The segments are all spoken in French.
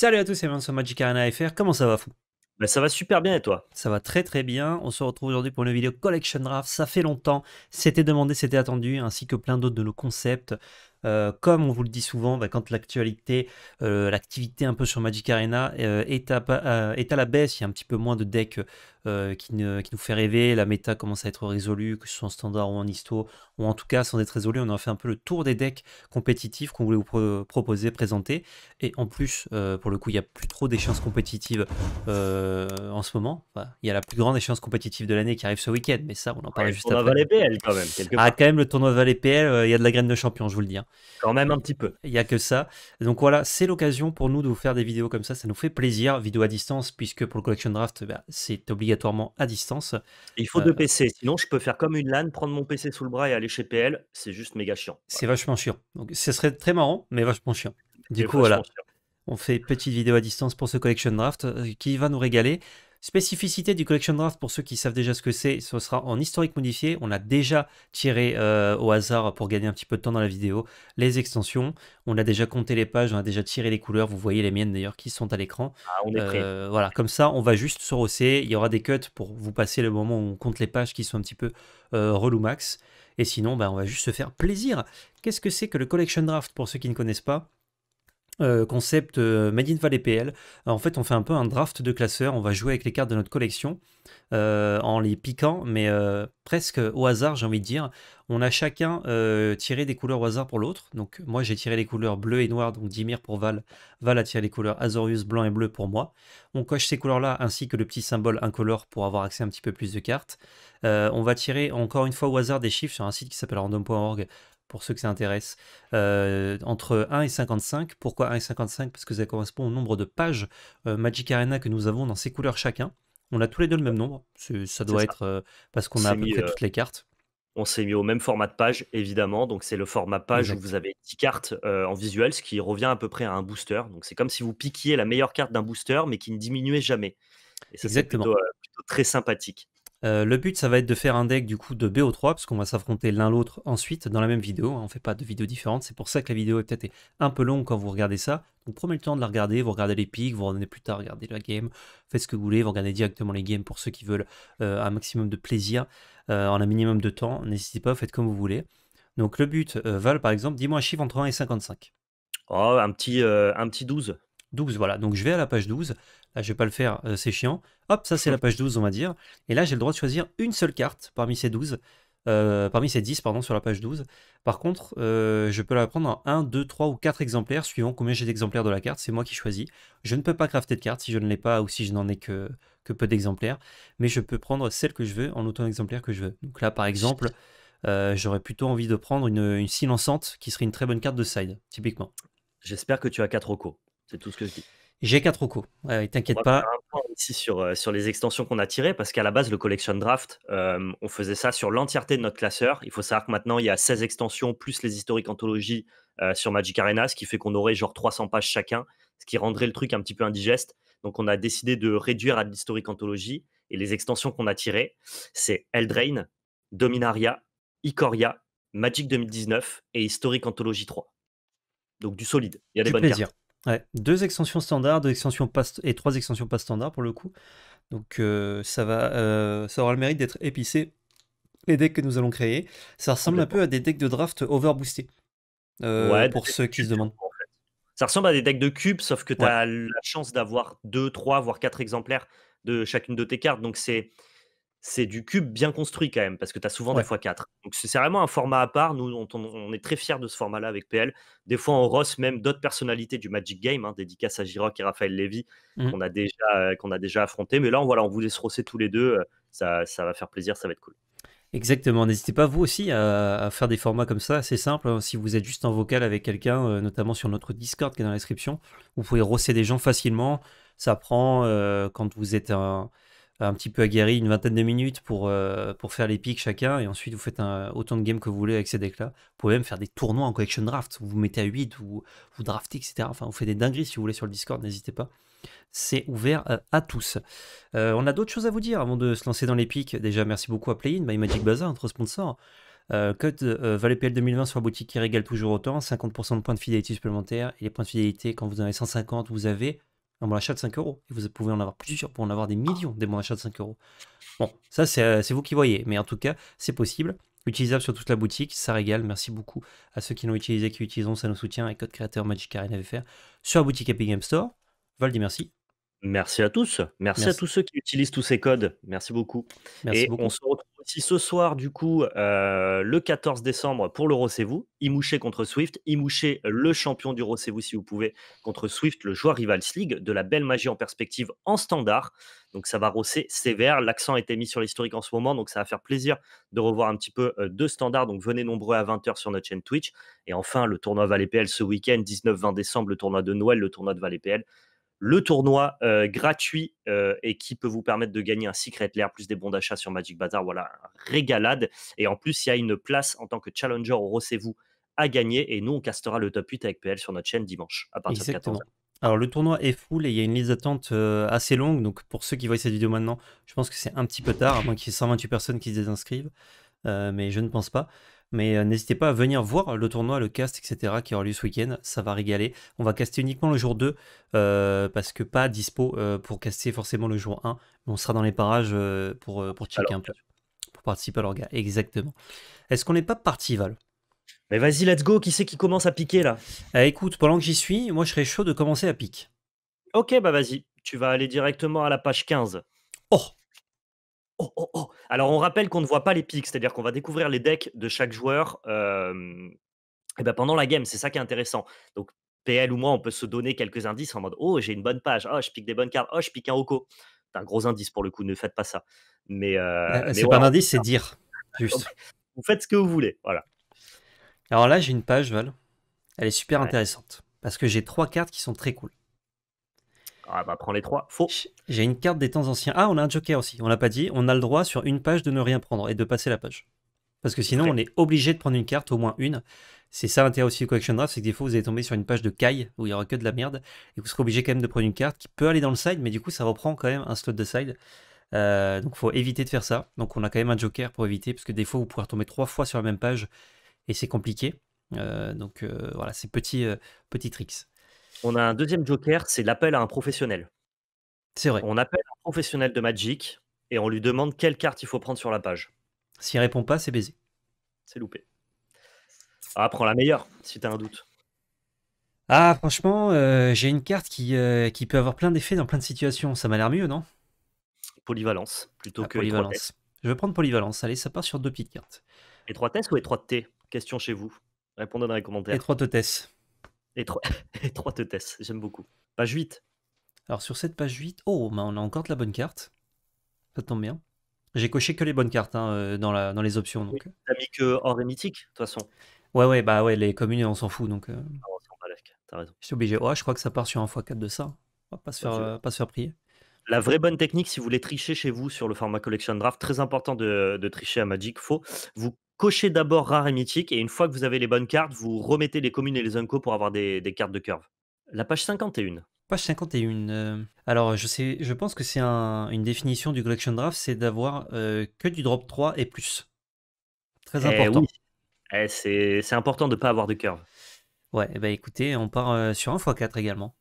Salut à tous, c'est sur Magic Arena FR, comment ça va fou bah, ça va super bien et toi Ça va très très bien. On se retrouve aujourd'hui pour une vidéo Collection Draft. Ça fait longtemps, c'était demandé, c'était attendu, ainsi que plein d'autres de nos concepts. Euh, comme on vous le dit souvent, bah, quand l'actualité, euh, l'activité un peu sur Magic Arena euh, est, est, à, la baisse, il y a un petit peu moins de decks euh, qui, nous fait rêver. La méta commence à être résolue, que ce soit en standard ou en histo, ou en tout cas sans être résolue. On a fait un peu le tour des decks compétitifs qu'on voulait vous proposer, présenter. Et en plus, euh, pour le coup, il n'y a plus trop d'échéances compétitives euh, en ce moment. il y a la plus grande échéance compétitive de l'année qui arrive ce week-end, mais ça, on en parle juste après. Le tournoi PL, quand même. Ah, quand même, le tournoi Valais PL, il y a de la graine de champion, je vous le dis. Hein. Quand même un petit peu. Il n'y a que ça. Donc voilà, c'est l'occasion pour nous de vous faire des vidéos comme ça. Ça nous fait plaisir, vidéo à distance, puisque pour le Collection Draft, bah, c'est obligé obligatoirement à distance. il faut deux euh, PC, sinon je peux faire comme une LAN, prendre mon PC sous le bras et aller chez PL. C'est juste méga chiant. C'est vachement chiant. Donc, ce serait très marrant, mais vachement chiant. Du coup, voilà. On fait petite vidéo à distance pour ce collection draft euh, qui va nous régaler. Spécificité du collection draft, pour ceux qui savent déjà ce que c'est, ce sera en historique modifié. On a déjà tiré euh, au hasard pour gagner un petit peu de temps dans la vidéo les extensions. On a déjà compté les pages, on a déjà tiré les couleurs. Vous voyez les miennes d'ailleurs qui sont à l'écran. Ah, euh, voilà, comme ça, on va juste se rosser. Il y aura des cuts pour vous passer le moment où on compte les pages qui sont un petit peu euh, relou max. Et sinon, ben, on va juste se faire plaisir. Qu'est-ce que c'est que le collection draft pour ceux qui ne connaissent pas euh, concept euh, Made PL. en fait, on fait un peu un draft de classeur. On va jouer avec les cartes de notre collection euh, en les piquant, mais euh, presque au hasard, j'ai envie de dire. On a chacun tiré des couleurs au hasard pour l'autre. Donc, moi, j'ai tiré les couleurs bleu et noir, donc Dimir pour Val. Val a tiré les couleurs Azorius blanc et bleu pour moi. On coche ces couleurs-là ainsi que le petit symbole incolore pour avoir accès à un petit peu plus de cartes. on va tirer encore une fois au hasard des chiffres sur un site qui s'appelle random.org pour ceux que ça intéresse, euh, entre 1 et 55. Pourquoi 1 et 55 Parce que ça correspond au nombre de pages euh, Magic Arena que nous avons dans ces couleurs chacun. On a tous les deux le même nombre. Ça doit être euh, parce qu'on a à peu près toutes les cartes. On s'est mis au même format de page, évidemment. Donc, c'est le format page où vous avez 10 cartes en visuel, ce qui revient à peu près à un booster. Donc, c'est comme si vous piquiez la meilleure carte d'un booster, mais qui ne diminuait jamais. Et Exactement. plutôt très sympathique. Euh, le but, ça va être de faire un deck du coup de BO3, parce qu'on va s'affronter l'un l'autre ensuite dans la même vidéo. Hein. On ne fait pas de vidéos différentes, c'est pour ça que la vidéo est peut-être un peu longue quand vous regardez ça. Donc prenez le temps de la regarder, vous regardez les pics, vous revenez plus tard regarder la game, faites ce que vous voulez, vous regardez directement les games pour ceux qui veulent euh, un maximum de plaisir euh, en un minimum de temps. N'hésitez pas, faites comme vous voulez. Donc le but, Val par exemple, dis-moi un chiffre entre 1 et 55. Oh, un petit, un petit 12. 12, voilà. Donc je vais à la page 12. Là, ah, je vais pas le faire, euh, c'est chiant. Hop, ça c'est la page 12, on va dire. Et là, j'ai le droit de choisir une seule carte parmi ces 12. Euh, parmi ces 10, pardon, sur la page 12. Par contre, euh, je peux la prendre en 1, 2, 3 ou 4 exemplaires, suivant combien j'ai d'exemplaires de la carte. C'est moi qui choisis. Je ne peux pas crafter de carte si je ne l'ai pas ou si je n'en ai que, peu d'exemplaires. Mais je peux prendre celle que je veux en autant d'exemplaires que je veux. Donc là, par exemple, j'aurais plutôt envie de prendre une, une silencante qui serait une très bonne carte de side, typiquement. J'espère que tu as 4 recours, C'est tout ce que je dis. J'ai 4 Oko, T'inquiète pas. Un point ici euh, sur, les extensions qu'on a tirées, parce qu'à la base, le collection draft, euh, on faisait ça sur l'entièreté de notre classeur. Il faut savoir que maintenant, il y a 16 extensions plus les historiques anthologies euh, sur Magic Arena, ce qui fait qu'on aurait genre 300 pages chacun, ce qui rendrait le truc un petit peu indigeste. Donc, on a décidé de réduire à l'historique anthologie. Et les extensions qu'on a tirées, c'est Eldrain, Dominaria, Icoria, Magic 2019 et Historique Anthologie 3. Donc, du solide. Il y a des bonnes cartes. Ouais, deux extensions standards, deux extensions et trois extensions pas standards pour le coup. Donc euh, ça va, euh, ça aura le mérite d'être épicé. Les decks que nous allons créer, ça ressemble un peu à des decks de draft overboostés. Euh, ouais, pour ceux qui se demandent. Ça ressemble à des decks de cubes, sauf que tu as la chance d'avoir deux, trois, voire quatre exemplaires de chacune de tes cartes. Donc c'est c'est du cube bien construit quand même, parce que tu as souvent des fois 4. Donc c'est vraiment un format à part. Nous, on, est très fiers de ce format-là avec PL. Des fois, on rosse même d'autres personnalités du Magic Game, hein, dédicace à Giroc et Raphaël Lévy, mmh. qu'on a, déjà, euh, qu'on a déjà affronté. Mais là, on, voilà, on vous rosser tous les deux. Euh, ça, va faire plaisir, ça va être cool. Exactement, n'hésitez pas vous aussi à, faire des formats comme ça, c'est simple, hein. si vous êtes juste en vocal avec quelqu'un, euh, notamment sur notre Discord qui est dans la description, vous pouvez rosser des gens facilement, ça prend quand vous êtes un, un petit peu aguerri, une vingtaine de minutes pour, euh, pour faire les pics chacun, et ensuite vous faites un, autant de games que vous voulez avec ces decks-là. Vous pouvez même faire des tournois en collection draft, vous vous mettez à 8, vous, vous draftez, etc. Enfin, vous faites des dingueries si vous voulez sur le Discord, n'hésitez pas. C'est ouvert euh, à tous. Euh, on a d'autres choses à vous dire avant de se lancer dans les pics. Déjà, merci beaucoup à Playin, by Magic Bazaar, notre sponsor. code ValetPL 2020 sur la boutique qui régale toujours autant, 50% de points de fidélité supplémentaires, et les points de fidélité, quand vous en avez 150, vous avez un bon achat de 5 euros. Et vous pouvez en avoir plusieurs pour en avoir des millions des bons achats de 5 euros. Bon, ça euh, c'est vous qui voyez, mais en tout cas, c'est possible. Utilisable sur toute la boutique, ça régale. Merci beaucoup à ceux qui l'ont utilisé, qui l'utilisent, ça nous soutient. Et code créateur Magic avait FR sur la boutique Epic Game Store. valdi merci. Merci à tous. Merci, à tous ceux qui utilisent tous ces codes. Merci beaucoup. Merci beaucoup. on se retrouve si ce soir, du coup, euh, le 14 décembre, pour le Rossez-vous, Imouché contre Swift. Imouché, euh, le champion du Rossez-vous, si vous pouvez, contre Swift, le joueur Rivals League, de la belle magie en perspective en standard. Donc ça va rosser sévère. L'accent été mis sur l'historique en ce moment, donc ça va faire plaisir de revoir un petit peu euh, de standard. Donc venez nombreux à 20h sur notre chaîne Twitch. Et enfin, le tournoi Valet PL ce week-end, 19-20 décembre, le tournoi de Noël, le tournoi de Valet PL le tournoi euh, gratuit euh, et qui peut vous permettre de gagner un Secret Lair plus des bons d'achat sur Magic Bazaar, Voilà, régalade. Et en plus, il y a une place en tant que challenger au Rossez-vous à gagner. Et nous, on castera le top 8 avec PL sur notre chaîne dimanche à partir de 14h. Alors le tournoi est full et il y a une liste d'attente euh, assez longue, donc pour ceux qui voient cette vidéo maintenant, je pense que c'est un petit peu tard, à moins qu'il y ait 128 personnes qui se désinscrivent, mais je ne pense pas. Mais euh, n'hésitez pas à venir voir le tournoi, le cast, etc. qui aura lieu ce week-end. Ça va régaler. On va caster uniquement le jour 2 euh, parce que pas dispo euh, pour caster forcément le jour 1. Mais on sera dans les parages pour, pour checker un peu. Pour participer à l'orga. Exactement. Est-ce qu'on n'est pas parti, Val Mais vas-y, let's go. Qui c'est qui commence à piquer là eh, Écoute, pendant que j'y suis, moi je serais chaud de commencer à piquer. Ok, bah vas-y. Tu vas aller directement à la page 15. Oh Oh, oh, oh. Alors, on rappelle qu'on ne voit pas les pics, c'est-à-dire qu'on va découvrir les decks de chaque joueur ben, pendant la game. C'est ça qui est intéressant. Donc, PL ou moi, on peut se donner quelques indices en mode Oh, j'ai une bonne page. Oh, je pique des bonnes cartes. Oh, je pique un Oko. C'est un gros indice pour le coup. Ne faites pas ça. Mais, euh, bah, bah, c'est pas un indice, c'est dire. Vous faites ce que vous voulez. Voilà. Alors là, j'ai une page, Val. Elle est super intéressante parce que j'ai trois cartes qui sont très cool. Ah bah prends les trois. Faux. J'ai une carte des temps anciens. Ah, on a un joker aussi. On l'a pas dit. On a le droit sur une page de ne rien prendre et de passer la page. Parce que sinon, on est obligé de prendre une carte, au moins une. C'est ça l'intérêt aussi du collection draft, c'est que des fois, vous allez tomber sur une page de caille où il n'y aura que de la merde et vous serez obligé quand même de prendre une carte qui peut aller dans le side, mais du coup, ça reprend quand même un slot de side. donc euh, donc, faut éviter de faire ça. Donc, on a quand même un joker pour éviter, parce que des fois, vous pouvez tomber trois fois sur la même page et c'est compliqué. Euh, donc, euh, voilà, c'est petits, petits tricks. On a un deuxième joker, c'est l'appel à un professionnel. C'est vrai. On appelle un professionnel de Magic et on lui demande quelle carte il faut prendre sur la page. S'il répond pas, c'est baisé. C'est loupé. Ah, prends la meilleure si tu as un doute. Ah, franchement, euh, j'ai une carte qui, euh, qui peut avoir plein d'effets dans plein de situations. Ça m'a l'air mieux, non Polyvalence plutôt ah, que polyvalence. Je vais prendre polyvalence. Allez, ça part sur deux petites cartes. Étroitesse ou t. Question chez vous. Répondez dans les commentaires. Étroitesse. trois test j'aime beaucoup. Page 8. Alors sur cette page 8, oh, mais on a encore de la bonne carte. Ça tombe bien. J'ai coché que les bonnes cartes hein, euh, dans, la, dans les options. Donc. Euh. t'as mis que or et mythique, de toute façon. Ouais, ouais, bah ouais, les communes, on s'en fout. Donc, euh. ah, on s'en bat t'as raison. Je suis obligé. Oh, je crois que ça part sur un x4 de ça. On va pas se, faire, pas se faire prier. La vraie bonne technique, si vous voulez tricher chez vous sur le format Collection Draft, très important de, de tricher à Magic, faut vous cochez d'abord rare et mythique, et une fois que vous avez les bonnes cartes, vous remettez les communes et les uncos pour avoir des, cartes de curve. La page 51. Page 51. Euh, alors, je, sais, je pense que c'est une définition du collection draft, c'est d'avoir euh, que du drop 3 et plus. Très eh important. Oui. Eh, c'est important de ne pas avoir de curve. Ouais, bah écoutez, on part euh, sur 1 x4 également.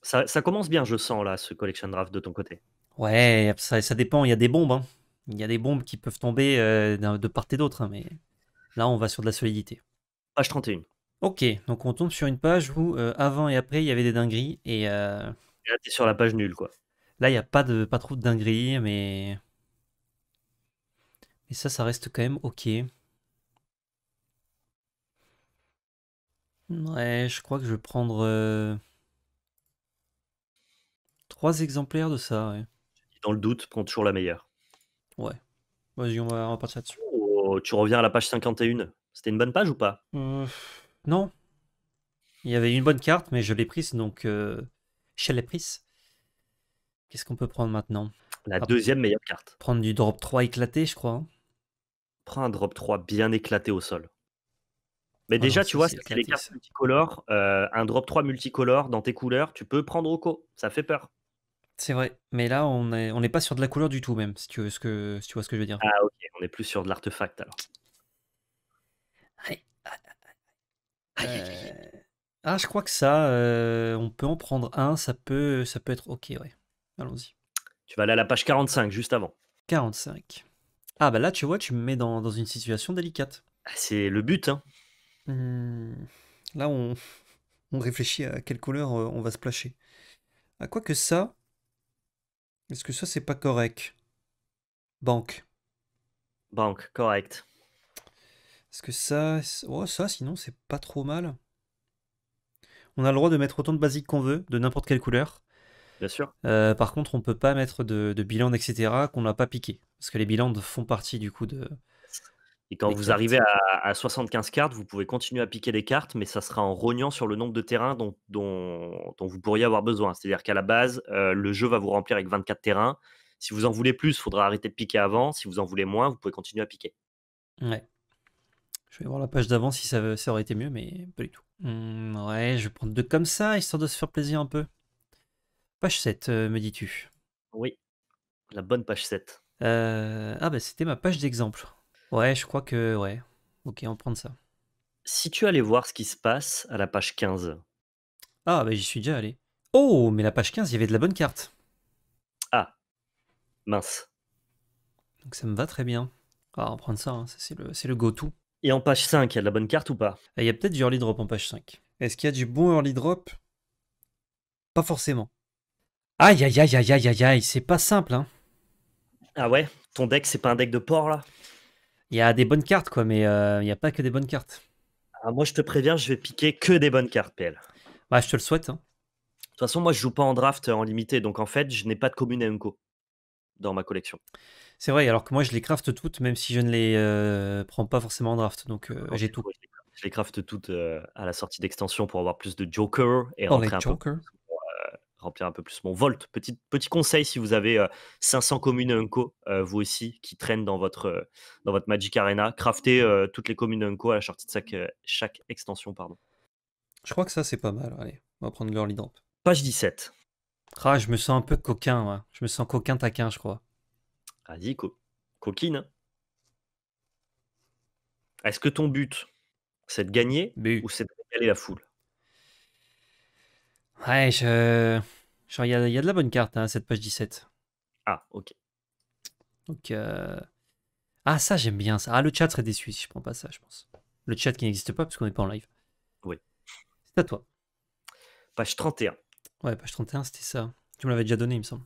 Ça, commence bien, je sens, là, ce collection draft de ton côté. Ouais, ça, ça dépend, il y a des bombes. Hein. Il y a des bombes qui peuvent tomber euh, de part et d'autre, hein, mais là, on va sur de la solidité. Page 31. Ok, donc on tombe sur une page où euh, avant et après, il y avait des dingueries. Et, euh, sur la page nulle, quoi. Là, il n'y a pas, de, pas trop de dingueries, mais. mais ça, ça reste quand même ok. Ouais, je crois que je vais prendre. Trois exemplaires de ça, ouais. Dans le doute, prends toujours la meilleure. Ouais. Vas-y, on va, là-dessus. Oh, tu reviens à la page 51. C'était une bonne page ou pas euh, Non. Il y avait une bonne carte, mais je l'ai prise, donc euh, je l'ai prise. Qu'est-ce qu'on peut prendre maintenant La deuxième meilleure carte. Prendre du drop 3 éclaté, je crois. Hein. Prends un drop 3 bien éclaté au sol. Mais oh déjà, tu vois, c'est les cartes multicolores. Euh, un drop 3 multicolore dans tes couleurs, tu peux prendre au Ça fait peur. C'est vrai, mais là on n'est on n'est pas sur de la couleur du tout même, si tu, ce que, tu vois ce que je veux dire. Ah ok, on est plus sur de l'artefact alors. Euh, ah je crois que ça, euh, on peut en prendre un, ça peut, ça peut être ok, ouais. Allons-y. Tu vas aller à la page 45 juste avant. 45. Ah bah là tu vois, tu me mets dans, une situation délicate. Ah, c'est le but, hein. Mmh, là on, on réfléchit à quelle couleur euh, on va se placher. À ah, quoi que ça, est-ce que ça, c'est pas correct Banque. Banque, correct. Est-ce que ça. Oh, ça, sinon, c'est pas trop mal. On a le droit de mettre autant de basiques qu'on veut, de n'importe quelle couleur. Bien sûr. Euh, par contre, on peut pas mettre de, de bilan, etc., qu'on n'a pas piqué. Parce que les bilans font partie, du coup, de, et quand vous arrivez à, 75 cartes, vous pouvez continuer à piquer des cartes, mais ça sera en rognant sur le nombre de terrains dont, vous pourriez avoir besoin. C'est-à-dire qu'à la base, euh, le jeu va vous remplir avec 24 terrains. Si vous en voulez plus, il faudra arrêter de piquer avant. Si vous en voulez moins, vous pouvez continuer à piquer. Ouais. Je vais voir la page d'avant si ça, aurait été mieux, mais pas du tout. Mmh, ouais, je vais prendre deux comme ça, histoire de se faire plaisir un peu. Page 7, euh, me dis-tu Oui, la bonne page 7. Euh, ah bah c'était ma page d'exemple. Ouais, je crois que. Ouais. Ok, on prend ça. Si tu allais voir ce qui se passe à la page 15. Ah, bah j'y suis déjà allé. Oh, mais la page 15, il y avait de la bonne carte. Ah, mince. Donc ça me va très bien. Ah, on prend prendre ça, hein. c'est le, go-to. Et en page 5, il y a de la bonne carte ou pas Il y a peut-être du early drop en page 5. Est-ce qu'il y a du bon early drop Pas forcément. Aïe, aïe, aïe, aïe, aïe, aïe, aïe, c'est pas simple, hein. Ah ouais Ton deck, c'est pas un deck de porc, là il y a des bonnes cartes, quoi, mais euh, il n'y a pas que des bonnes cartes. Ah, moi, je te préviens, je vais piquer que des bonnes cartes, PL. Bah, je te le souhaite. Hein. De toute façon, moi, je joue pas en draft euh, en limité, donc en fait, je n'ai pas de commune à dans ma collection. C'est vrai, alors que moi, je les crafte toutes, même si je ne les euh, prends pas forcément en draft, donc j'ai tout. Je les crafte toutes à la sortie d'extension pour avoir plus de Joker et en rentrer un Peu remplir un peu plus mon volt. Petit, conseil si vous avez 500 euh, communes Unco, euh, vous aussi, qui traînent dans votre, euh, dans votre Magic Arena, craftez toutes les communes Unco à la sortie de chaque, chaque extension. pardon. Je crois que ça, c'est pas mal. Allez, on va prendre leur Damp. Page 17. Ah, je me sens un peu coquin. Je me sens coquin taquin, je crois. Vas-y, coquine. Est-ce que ton but, c'est de gagner ou c'est de la foule Ouais, je. Il y, a, de la bonne carte, hein, cette page 17. Ah, ok. Donc. Euh, ah, ça, j'aime bien ça. Ah, le chat serait déçu si je prends pas ça, je pense. Le chat qui n'existe pas parce qu'on n'est pas en live. Oui. C'est à toi. Page 31. Ouais, page 31, c'était ça. Tu me l'avais déjà donné, il me semble.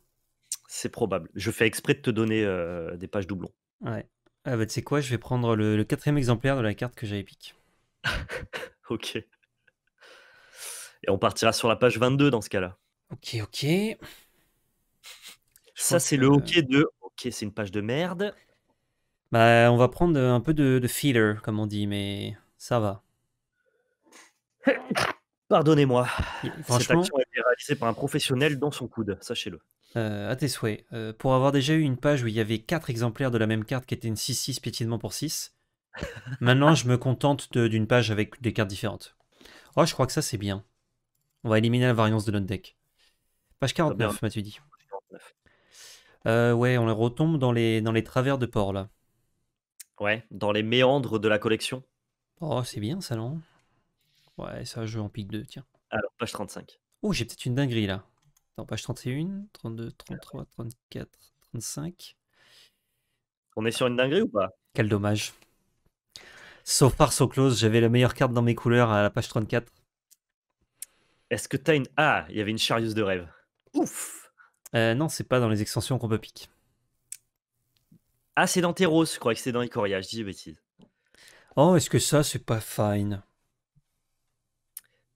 C'est probable. Je fais exprès de te donner euh, des pages doublons. Ouais. Ah bah, tu sais quoi, je vais prendre le, quatrième exemplaire de la carte que j'avais piqué. ok. Et on partira sur la page 22 dans ce cas-là. Ok, ok. ça, c'est le ok de ok, c'est une page de merde. Bah, on va prendre un peu de, de filler, comme on dit, mais ça va. Pardonnez-moi. Cette action a été réalisée par un professionnel dans son coude, sachez-le. Euh, à tes souhaits. Euh, pour avoir déjà eu une page où il y avait 4 exemplaires de la même carte qui était une 6-6 piétinement pour 6, maintenant je me contente d'une page avec des cartes différentes. Oh, je crois que ça c'est bien. On va éliminer la variance de notre deck. Page 49, m'as-tu dit euh, Ouais, on retombe dans les, dans les travers de port, là. Ouais, dans les méandres de la collection. Oh, c'est bien, ça, non Ouais, ça, je en pique 2, tiens. Alors, page 35. Oh, j'ai peut-être une dinguerie, là. Dans page 31, 32, 33, 34, 35. On est sur une dinguerie ou pas Quel dommage. Sauf par so close, j'avais la meilleure carte dans mes couleurs à la page 34. Est-ce que t'as une. Ah, il y avait une chariote de rêve. Ouf euh, Non, c'est pas dans les extensions qu'on peut piquer. Ah, c'est dans je crois que c'est dans Icoria, je dis des bêtises. Oh, est-ce que ça, c'est pas fine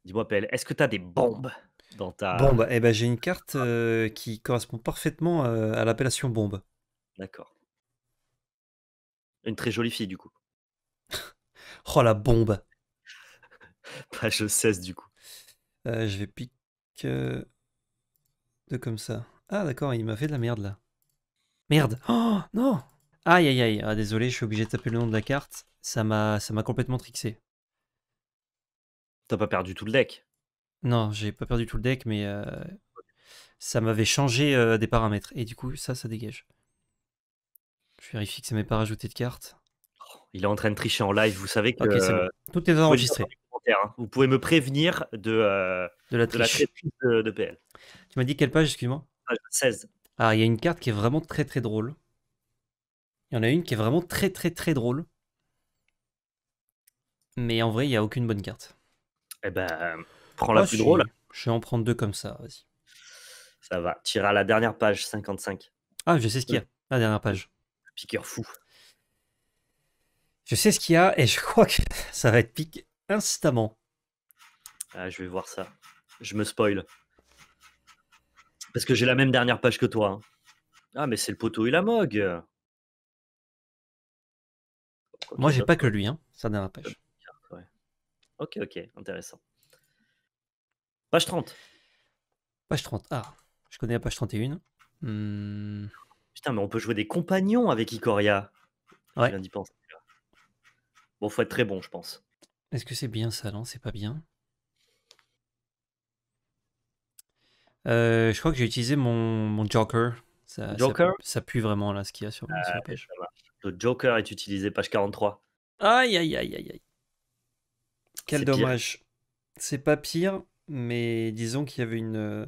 Dis-moi, Pelle, est-ce que t'as des bombes dans ta. Bombe, eh ben j'ai une carte euh, qui correspond parfaitement euh, à l'appellation bombe. D'accord. Une très jolie fille, du coup. oh, la bombe je cesse, du coup. Euh, je vais pique euh, de comme ça. Ah d'accord, il m'a fait de la merde là. Merde Oh non Aïe aïe aïe ah, désolé, je suis obligé de taper le nom de la carte. Ça m'a complètement trixé. T'as pas perdu tout le deck Non, j'ai pas perdu tout le deck, mais euh, ça m'avait changé des paramètres. Et du coup, ça, ça dégage. Je vérifie que ça m'est pas rajouté de carte. Oh, il est en train de tricher en live, vous savez que... Tout est enregistré. Hein. Vous pouvez me prévenir de, euh, de la triche de, PL. Tu m'as dit quelle page, excuse-moi Page ah, 16. Ah, il y a une carte qui est vraiment très très drôle. Il y en a une qui est vraiment très très très drôle. Mais en vrai, il n'y a aucune bonne carte. Eh ben, prends la plus drôle. Je vais en prendre deux comme ça, vas-y. Ça va. Tire à la dernière page, 55. Ah, je sais ce qu'il y a. La dernière page. Piqueur fou. Je sais ce qu'il y a et je crois que ça va être pique instamment. Ah, je vais voir ça. Je me spoil. Parce que j'ai la même dernière page que toi. Hein. Ah, mais c'est le poteau et la mog Moi, j'ai pas que lui, hein, sa dernière page. Euh, ok, ok, intéressant. Page 30. Page 30. Ah, je connais la page 31. Hmm. Putain, mais on peut jouer des compagnons avec Ikoria. Je Ouais. Bon, faut être très bon, je pense. Est-ce que c'est bien ça, non C'est pas bien. Euh, je crois que j'ai utilisé mon, Joker. Joker ça, pue vraiment là ce qu'il y a sur, ah, la page. Le Joker est utilisé, page 43. Aïe, aïe, aïe, aïe, aïe. Quel dommage. C'est pas pire, mais disons qu'il y avait une, euh,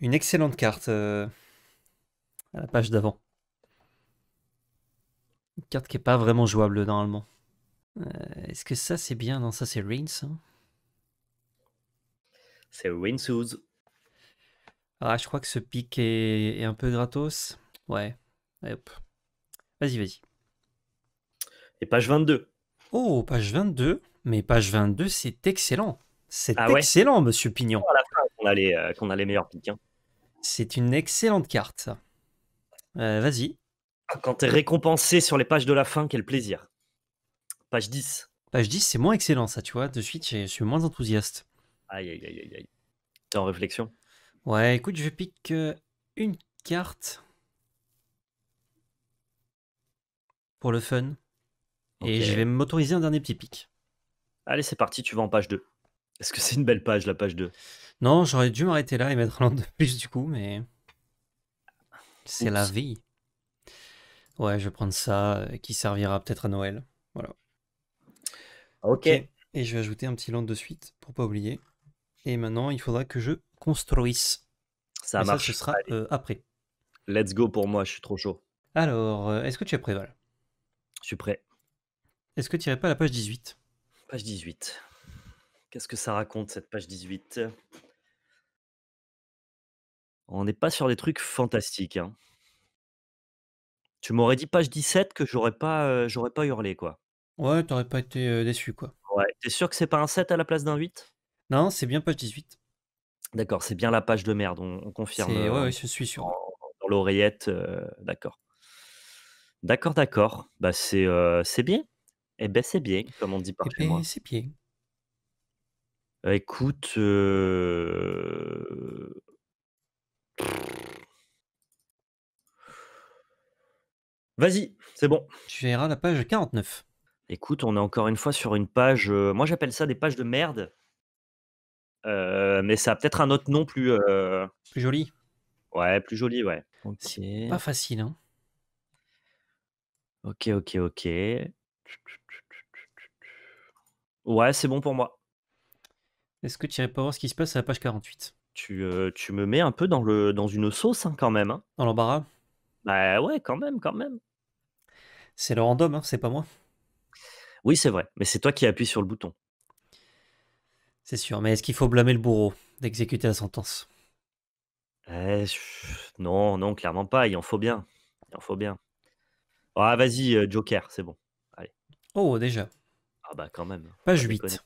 une excellente carte euh, à la page d'avant. Une carte qui n'est pas vraiment jouable normalement. Euh, est-ce que ça c'est bien Non, ça c'est Reins. Hein. c'est Reigns Ah, je crois que ce pic est, un peu gratos. Ouais. Vas-y, vas-y. Et page 22. Oh, page 22. Mais page 22, c'est excellent. C'est ah excellent, monsieur Pignon. Oh, à euh, qu'on a, les, meilleurs hein. C'est une excellente carte, euh, vas-y. Quand es récompensé sur les pages de la fin, quel plaisir. Page 10. Page 10, c'est moins excellent, ça, tu vois. De suite, je suis moins enthousiaste. Aïe, aïe, aïe, aïe. T'es en réflexion Ouais, écoute, je pique euh, une carte. Pour le fun. Et je vais m'autoriser un dernier petit pic. Allez, c'est parti, tu vas en page 2. Est-ce que c'est une belle page, la page 2 Non, j'aurais dû m'arrêter là et mettre un de plus du coup, mais. C'est la vie. Ouais, je vais prendre ça, euh, qui servira peut-être à Noël. Voilà. Ok. Et je vais ajouter un petit land de suite pour pas oublier. Et maintenant, il faudra que je construise. Ça marche. ce sera euh, après. Let's go pour moi, je suis trop chaud. Alors, euh, est-ce que tu es prêt, Val Je suis prêt. Est-ce que tu irais pas à la page 18 Page 18. Qu'est-ce que ça raconte cette page 18 On n'est pas sur des trucs fantastiques. Hein. Tu m'aurais dit page 17 que j'aurais pas, euh, j'aurais pas hurlé quoi. Ouais, t'aurais pas été déçu, quoi. Ouais, t'es sûr que c'est pas un 7 à la place d'un 8 Non, c'est bien page 18. D'accord, c'est bien la page de merde, on, confirme. Euh, ouais, je suis sûr. dans l'oreillette, euh, d'accord. D'accord, d'accord. Bah, euh, c'est bien. Eh ben, c'est bien, comme on dit eh par ben, c'est bien. Bah, écoute, vas-y, c'est bon. Tu verras la page 49. Écoute, on est encore une fois sur une page. moi, j'appelle ça des pages de merde. mais ça a peut-être un autre nom plus, Plus joli. ouais, plus joli, ouais. Pas facile, hein. Ok, ok, ok. Ouais, c'est bon pour moi. Est-ce que tu irais pas voir ce qui se passe à la page 48 Tu, tu me mets un peu dans, le, dans une sauce hein, quand même. Hein. Dans l'embarras Bah ouais, quand même, quand même. C'est le random, hein, c'est pas moi. Oui, c'est vrai, mais c'est toi qui appuies sur le bouton. C'est sûr, mais est-ce qu'il faut blâmer le bourreau d'exécuter la sentence eh, Non, non, clairement pas. Il en faut bien. Il en faut bien. Ah, vas-y, euh, Joker, c'est bon. Allez. Oh, déjà. Ah, bah, quand même. Page pas 8.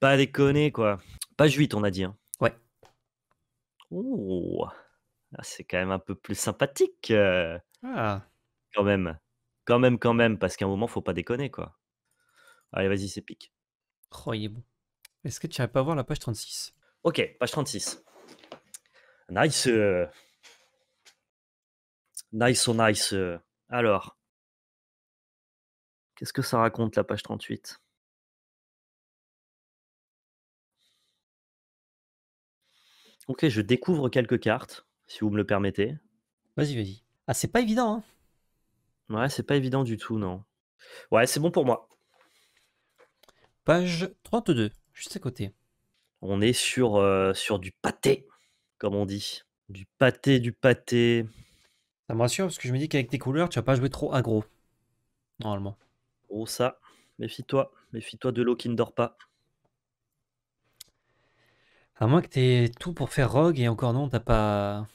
Pas déconner, quoi. Page 8, on a dit. Hein. Ouais. Oh, ah, c'est quand même un peu plus sympathique. Euh, ah. Quand même. Quand même, quand même, parce qu'à un moment, faut pas déconner, quoi. Allez, vas-y, c'est pique. croyez oh, il est ce que tu n'arrives pas voir la page 36 Ok, page 36. Nice. Euh. Nice, oh nice. Euh. Alors, qu'est-ce que ça raconte la page 38 Ok, je découvre quelques cartes, si vous me le permettez. Vas-y, vas-y. Ah, c'est pas évident, hein Ouais, c'est pas évident du tout, non. Ouais, c'est bon pour moi. Page 32, juste à côté. On est sur, euh, sur du pâté, comme on dit. Du pâté, du pâté. Ça me rassure parce que je me dis qu'avec tes couleurs, tu vas pas jouer trop aggro. Normalement. Oh, ça, méfie-toi. Méfie-toi de l'eau qui ne dort pas. À moins que t'aies tout pour faire rogue et encore non, t'as pas.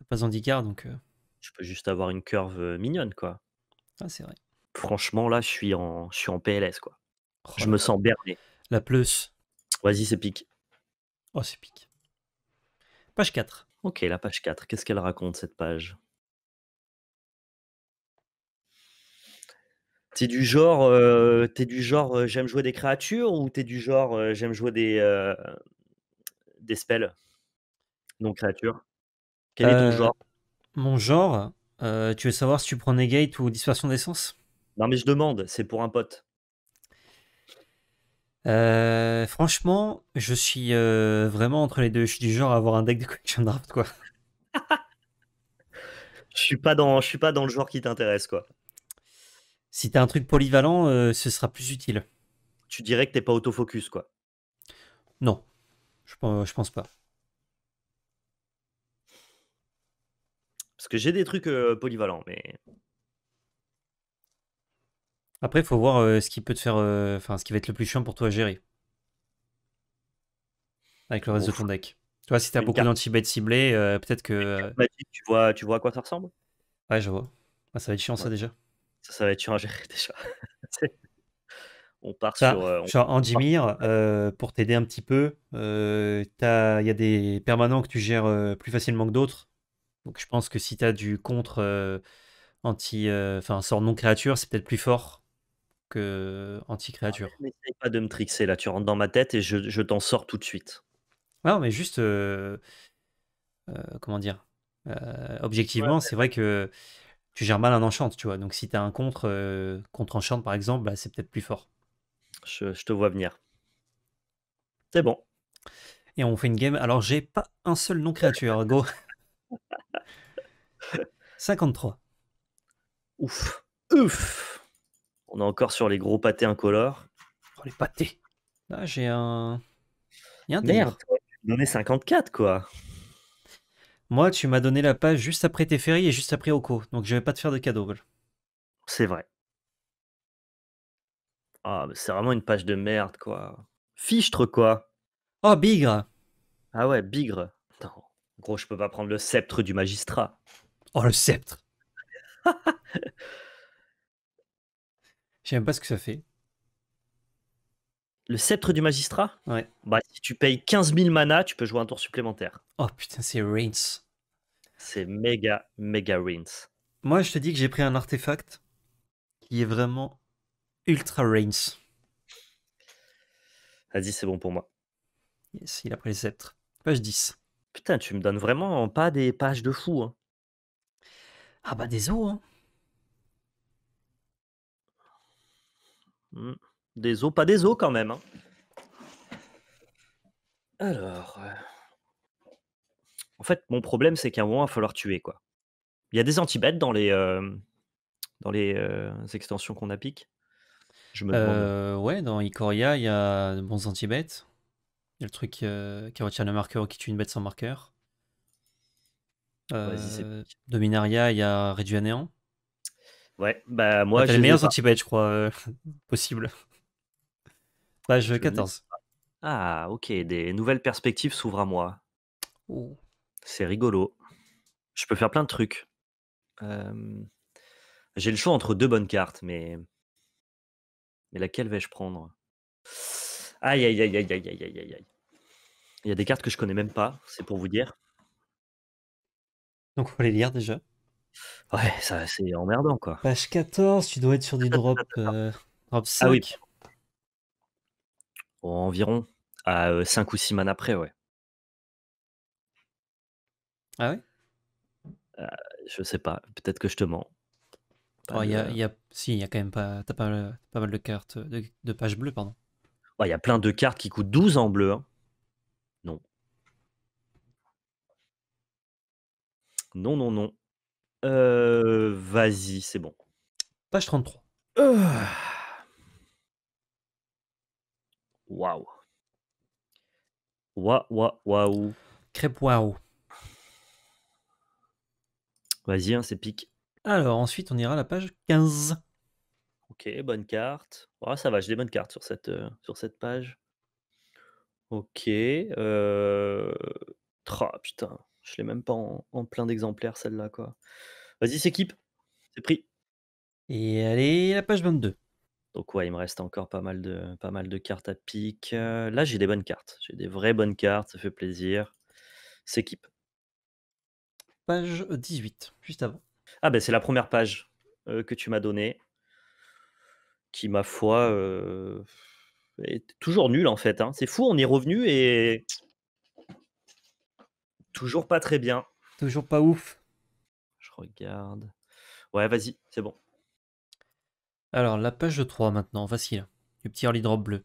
T'as pas donc. Euh. Je peux juste avoir une curve mignonne, quoi. Ah, c'est vrai. Franchement, là, je suis en, suis en PLS, quoi. Oh je me sens berné. La plus. Vas-y, c'est pique. Oh, c'est pique. Page 4. Ok, la page 4. Qu'est-ce qu'elle raconte, cette page T'es du genre, es du genre j'aime jouer des créatures ou t'es du genre j'aime jouer des, des spells Non, créatures. Quel est ton genre mon genre, euh, tu veux savoir si tu prends Negate ou Dispersion d'essence Non, mais je demande, c'est pour un pote. Euh, franchement, je suis euh, vraiment entre les deux. Je suis du genre à avoir un deck de collection draft, quoi. je suis pas dans, je suis pas dans le genre qui t'intéresse, quoi. Si t'as un truc polyvalent, ce sera plus utile. Tu dirais que t'es pas autofocus, quoi. Non, je, je pense pas. Parce que j'ai des trucs euh, polyvalents, mais. Après, il faut voir euh, ce qui peut te faire. Euh, enfin, ce qui va être le plus chiant pour toi à gérer. Avec le reste de ton deck. Tu vois, si t'as beaucoup d'anti-bêtes ciblées, peut-être que. tu vois, tu vois à quoi ça ressemble ouais, je vois. Ah, ça va être chiant, ça déjà. Ça, va être chiant à gérer déjà. on part sur. pour t'aider un petit peu, il y a des permanents que tu gères plus facilement que d'autres. Donc je pense que si tu as du contre euh, anti. Euh, enfin, sort non-créature, c'est peut-être plus fort que euh, ah anti-créature. pas de me trixer là, tu rentres dans ma tête et je, t'en sors tout de suite. Non, mais juste. comment dire Objectivement, c'est vrai que tu gères mal un enchant, tu vois. Donc si tu as un contre, contre enchant par exemple, bah, c'est peut-être plus fort. je, te vois venir. C'est bon. Et on fait une game. Alors j'ai pas un seul non créature, hein, go. 53. Ouf. Ouf. On est encore sur les gros pâtés incolores. Oh, les pâtés. Là, ah, j'ai un. Il a un Merde, donné 54, quoi. Moi, tu m'as donné la page juste après tes et juste après Oko. Donc, je vais pas te faire de cadeau. C'est vrai. Ah, mais c'est vraiment une page de merde, quoi. Fichtre, quoi. Oh, bigre. Ah ouais, bigre. Gros, je peux pas prendre le sceptre du magistrat. Oh, un sceptre. Je pas ce que ça fait. Le sceptre du magistrat Ouais. Bah, si tu payes 15 000 mana, tu peux jouer un tour supplémentaire. Oh putain, c'est rains. C'est méga, méga rains. Moi, je te dis que j'ai pris un artefact qui est vraiment ultra rains. Vas-y, c'est bon pour moi. Yes, il a pris le sceptre. Page 10. Putain, tu me donnes vraiment pas des pages de fou. hein. Ah bah des os, hein. mmh. Des os, pas des os quand même. Hein. Alors. Euh, en fait, mon problème, c'est qu'à un moment, il va falloir tuer, quoi. Il y a des antibêtes dans les, euh, dans les euh, extensions qu'on applique. Je me ouais, dans Ikoria, il y a de bons anti Il y a le truc qui retient le marqueur ou qui tue une bête sans marqueur. Euh, Dominaria il y a réduit à néant. Ouais, bah moi. j'ai le meilleur je crois, euh, possible. bah je veux 14. Ah, ok, des nouvelles perspectives s'ouvrent à moi. Oh. C'est rigolo. Je peux faire plein de trucs. Euh, j'ai le choix entre deux bonnes cartes, mais. Mais laquelle vais-je prendre Aïe, aïe, aïe, aïe, aïe, aïe, aïe, aïe. Il y a des cartes que je connais même pas, c'est pour vous dire. Donc on va les lire déjà. Ouais, ça c'est emmerdant quoi. Page 14, tu dois être sur du drop, euh, drop 5. Ah Environ à 5 euh, ou 6 man après, ouais. Ah ouais euh, Je sais pas, peut-être que je te mens. Oh, y a, Si, il y a quand même pas. T'as pas, mal de cartes, de, de pages bleues, pardon. Il y a plein de cartes qui coûtent 12 en bleu. Hein. Non, non, non. Euh, vas-y, c'est bon. Page 33. Waouh. Waouh, waouh, waouh. Crêpe waouh. Vas-y, hein, c'est pique. Alors, ensuite, on ira à la page 15. Ok, bonne carte. Oh, ça va, j'ai des bonnes cartes sur cette, euh, sur cette page. Ok. Euh... Tra, putain. Je l'ai même pas en, plein d'exemplaires, celle-là, quoi. Vas-y, s'équipe. C'est pris. Et allez, la page 22. Donc ouais, il me reste encore pas mal de, pas mal de cartes à pique. Euh, là, j'ai des bonnes cartes. J'ai des vraies bonnes cartes, ça fait plaisir. S'équipe. Page 18, juste avant. Ah ben c'est la première page euh, que tu m'as donnée, qui ma foi euh, est toujours nulle en fait. Hein. C'est fou, on est revenu et Toujours pas très bien. Toujours pas ouf. Je regarde. Ouais, vas-y, c'est bon. Alors, la page 3 maintenant, facile. Du petit early drop bleu.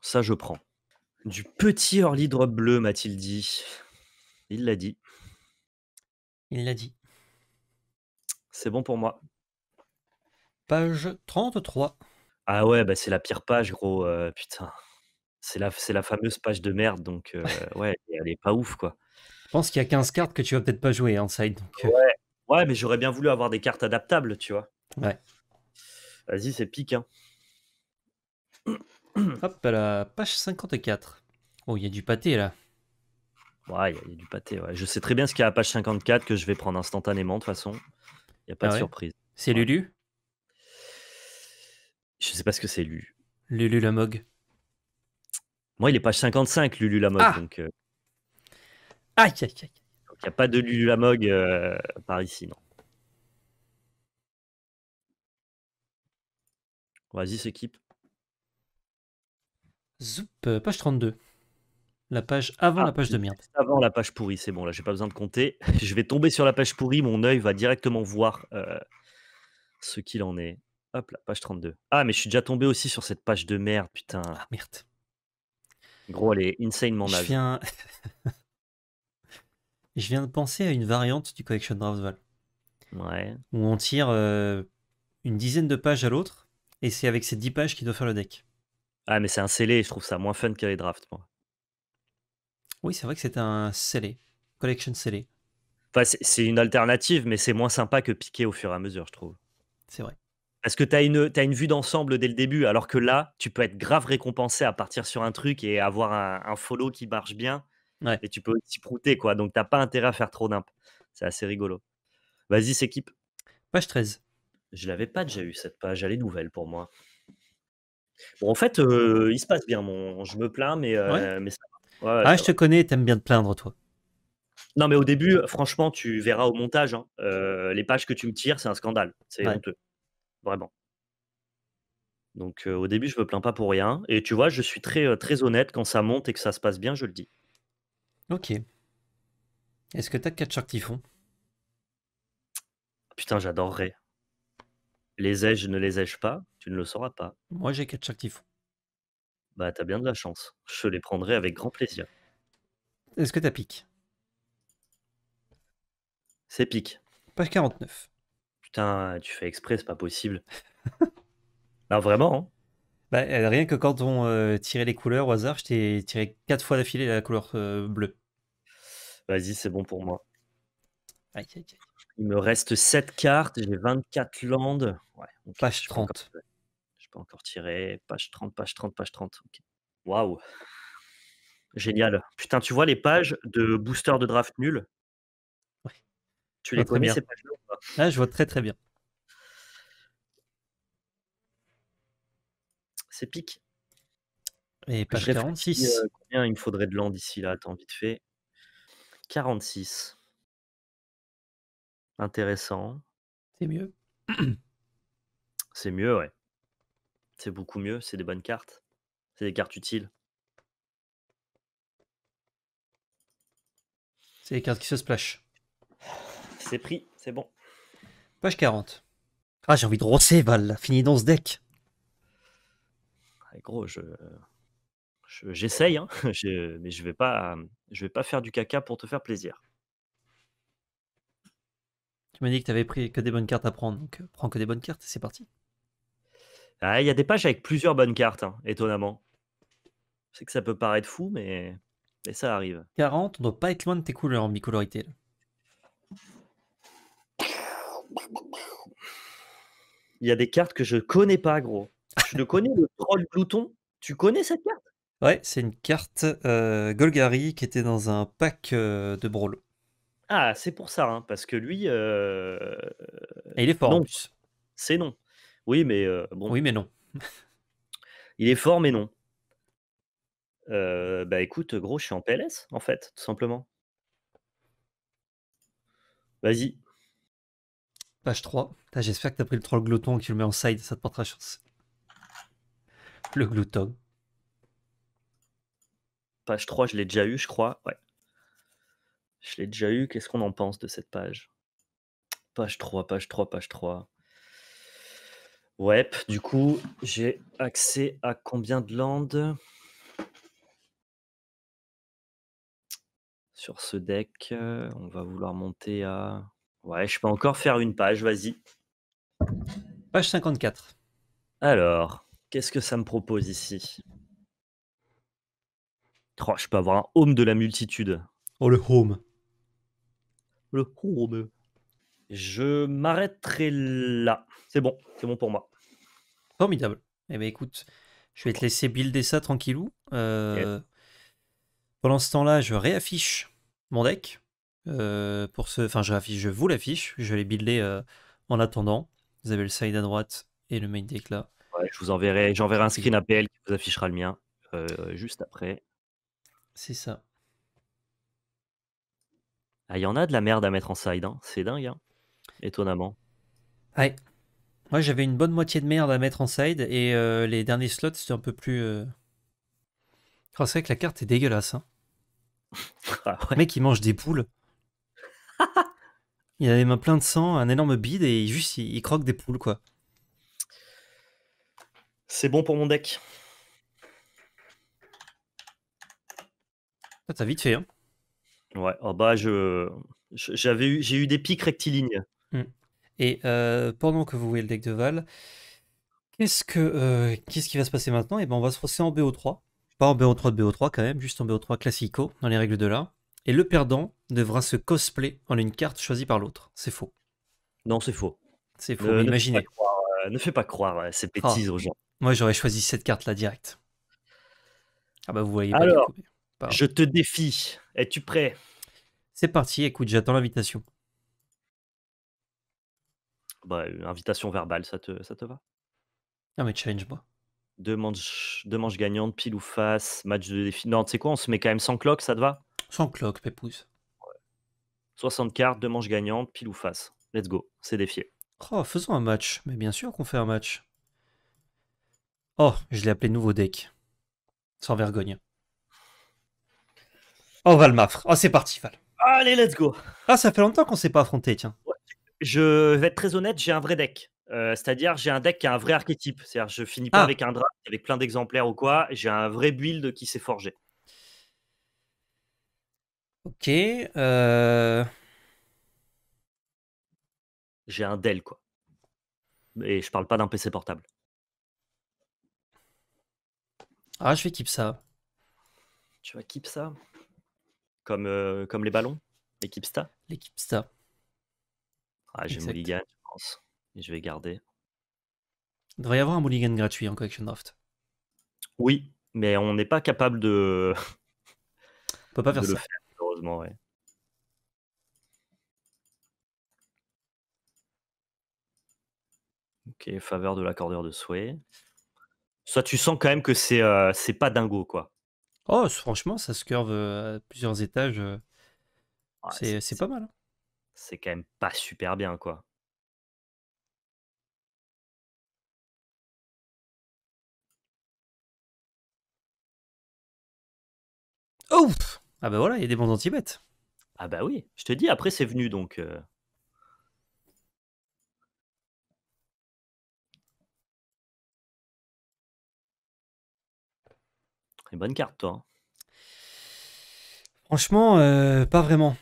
Ça, je prends. Du petit early drop bleu, m'a-t-il dit. Il l'a dit. Il l'a dit. C'est bon pour moi. Page 33. Ah ouais, bah, c'est la pire page, gros. Euh, putain. C'est la, c'est la fameuse page de merde, donc ouais, elle est pas ouf quoi. Je pense qu'il y a 15 cartes que tu vas peut-être pas jouer en hein, side. Ouais. ouais. mais j'aurais bien voulu avoir des cartes adaptables, tu vois. Ouais. Vas-y, c'est pique. Hein. Hop, à la page 54. Oh, il y a du pâté là. Ouais, il y, a du pâté. Ouais. Je sais très bien ce qu'il y a à page 54 que je vais prendre instantanément de toute façon. Il n'y a pas ah de surprise. C'est Lulu Je sais pas ce que c'est Lulu. Lulu la Mog. Moi, il est page 55, Lulu Ah donc, euh. il n'y a pas de Lulu la euh, par ici, non. Vas-y, s'équipe. Zoup, euh, page 32. La page avant ah, la page de merde. Avant la page pourrie, c'est bon, là, j'ai pas besoin de compter. Je vais tomber sur la page pourrie, mon œil va directement voir ce qu'il en est. Hop là, page 32. Ah, mais je suis déjà tombé aussi sur cette page de merde, putain. Ah, merde. Gros, elle est insanement mon Je viens... je viens de penser à une variante du Collection Draftval. Ouais. Où on tire euh, une dizaine de pages à l'autre, et c'est avec ces dix pages qu'il doit faire le deck. Ah, mais c'est un scellé, je trouve ça moins fun que les drafts, moi. Oui, c'est vrai que c'est un scellé. Collection scellé. Enfin, c'est une alternative, mais c'est moins sympa que piquer au fur et à mesure, je trouve. C'est vrai. Parce que tu as une, une vue d'ensemble dès le début, alors que là, tu peux être grave récompensé à partir sur un truc et avoir un, follow qui marche bien. Et tu peux aussi prouter, quoi. Donc, t'as pas intérêt à faire trop d'imp. C'est assez rigolo. Vas-y, c'est Page 13. Je l'avais pas déjà eu, cette page. Elle est nouvelle pour moi. Bon, en fait, euh, il se passe bien. Mon... Je me plains, mais, euh, ça ah, je te connais, t'aimes bien te plaindre, toi. Non, mais au début, euh, franchement, tu verras au montage. Hein. les pages que tu me tires, c'est un scandale. C'est honteux vraiment. Donc au début, je me plains pas pour rien. Et tu vois, je suis très, très honnête. Quand ça monte et que ça se passe bien, je le dis. Ok. Est-ce que t'as 4 shark typhon Putain, j'adorerais. Les ai-je, ne les ai-je pas Tu ne le sauras pas. Moi, j'ai 4 shark typhon. Bah, t'as bien de la chance. Je les prendrai avec grand plaisir. Est-ce que t'as pique C'est pique. Page 49 putain, tu fais exprès, c'est pas possible. non, vraiment. Hein. Bah, euh, rien que quand on euh, tirait les couleurs au hasard, je t'ai tiré quatre fois d'affilée la couleur euh, bleue. Vas-y, c'est bon pour moi. Il me reste sept cartes, j'ai 24 landes. Ouais, page 30. Je peux encore tirer. Page 30, page 30, page 30. Waouh! Génial. Putain, tu vois les pages de booster de draft nul tu ah, les connais, là ah, Je vois très très bien. C'est pique. Et pas 46. Euh, combien il me faudrait de land ici, là Attends, vite fait. 46. Intéressant. C'est mieux. C'est mieux, ouais. C'est beaucoup mieux. C'est des bonnes cartes. C'est des cartes utiles. C'est des cartes qui se splashent. C'est pris, c'est bon. Page 40. Ah, j'ai envie de rosser, Val. Fini dans ce deck. gros, je j'essaye, hein. mais je vais pas, je vais pas faire du caca pour te faire plaisir. Tu m'as dit que tu avais pris que des bonnes cartes à prendre, donc euh, prends que des bonnes cartes c'est parti. Ah, il y a des pages avec plusieurs bonnes cartes, hein, étonnamment. Je sais que ça peut paraître fou, mais, ça arrive. 40, on doit pas être loin de tes couleurs en bicolorité. Il y a des cartes que je connais pas, gros. Tu le connais, le troll glouton Tu connais cette carte Ouais, c'est une carte euh, Golgari qui était dans un pack euh, de Brawl. Ah, c'est pour ça, hein, parce que lui. Euh, il est fort C'est non. Oui, mais bon. Oui, mais non. il est fort, mais non. bah écoute, gros, je suis en PLS, en fait, tout simplement. Vas-y, Page 3. J'espère que t'as pris le troll glouton et que tu le mets en side, ça te portera chance. Le glouton. Page 3, je l'ai déjà eu, je crois. Ouais. Je l'ai déjà eu. Qu'est-ce qu'on en pense de cette page Page 3, page 3, page 3. Ouais, du coup, j'ai accès à combien de landes sur ce deck euh, On va vouloir monter à Ouais, je peux encore faire une page, vas-y. Page 54. Alors, qu'est-ce que ça me propose ici oh, Je peux avoir un home de la multitude. Oh, le home. Le home. Je m'arrêterai là. C'est bon, c'est bon pour moi. Formidable. Eh bien, écoute, je vais te laisser builder ça tranquillou. Euh, pendant ce temps-là, je réaffiche mon deck. Euh, pour ce, enfin, je, vous l'affiche. Je vais les builder euh, en attendant. Vous avez le side à droite et le main deck là. je vous enverrai, j'enverrai un screen APL qui vous affichera le mien euh, juste après. C'est ça. Ah, il y en a de la merde à mettre en side. Hein. C'est dingue, hein. étonnamment. Ouais. Moi, j'avais une bonne moitié de merde à mettre en side et les derniers slots, c'était un peu plus. Oh, c'est vrai que la carte est dégueulasse. Hein. Le ah mec, il mange des poules il a les mains pleines de sang, un énorme bide et juste il, croque des poules quoi. C'est bon pour mon deck. Ça T'as vite fait. Hein. Ouais, en oh, bah je j'avais j'ai eu des pics rectilignes. Hmm. Et euh, pendant que vous voyez le deck de Val, qu'est-ce que euh, qui va se passer maintenant Et eh ben on va se froisser en BO3, pas en BO3 de BO3 quand même, juste en BO3 classico dans les règles de là. Et le perdant devra se cosplay en une carte choisie par l'autre. C'est faux. Non, c'est faux. C'est faux. imaginez. Euh, ne fais pas croire, euh, ces ah. bêtises aux gens. Moi, j'aurais choisi cette carte-là direct. Ah bah vous voyez. Alors, je te défie. Es-tu prêt C'est parti. Écoute, j'attends l'invitation. Bah, une euh, invitation verbale, ça te, ça te va Non, mais challenge-moi. Deux manches, gagnantes, pile ou face, match de défi. Non, tu sais quoi, on se met quand même sans cloque, ça te va Sans cloque, Pépouze. 60 cartes, deux manches gagnantes, pile ou face. Let's go, c'est défié. Oh, faisons un match. Mais bien sûr qu'on fait un match. Oh, je l'ai appelé nouveau deck. Sans vergogne. Oh, Val Oh, c'est parti, Val. Allez, let's go. Ah, ça fait longtemps qu'on s'est pas affronté, tiens. Je vais être très honnête, j'ai un vrai deck. Euh, c'est-à-dire, j'ai un deck qui a un vrai archétype. C'est-à-dire, je finis pas ah. avec un draft avec plein d'exemplaires ou quoi. J'ai un vrai build qui s'est forgé. Ok. Euh, j'ai un Dell, quoi. Et je parle pas d'un PC portable. Ah, je vais keep ça. Tu vas keep ça comme, euh, comme les ballons Les sta l'équipe Sta. Ah, j'ai mulligan, je pense. Et je vais garder. Il devrait y avoir un mulligan gratuit en Collection Draft. Oui, mais on n'est pas capable de. On peut pas faire ça. Heureusement, ouais. Ok, faveur de l'accordeur de souhait. Soit tu sens quand même que c'est euh, pas dingo, quoi. Oh, franchement, ça se curve euh, à plusieurs étages. Euh. c'est, pas mal. Hein. C'est quand même pas super bien, quoi. Ouf ah bah voilà, il y a des bons anti-bêtes. Ah bah oui, je te dis, après c'est venu donc. une euh. bonne carte, toi. Hein. Franchement, euh, pas vraiment.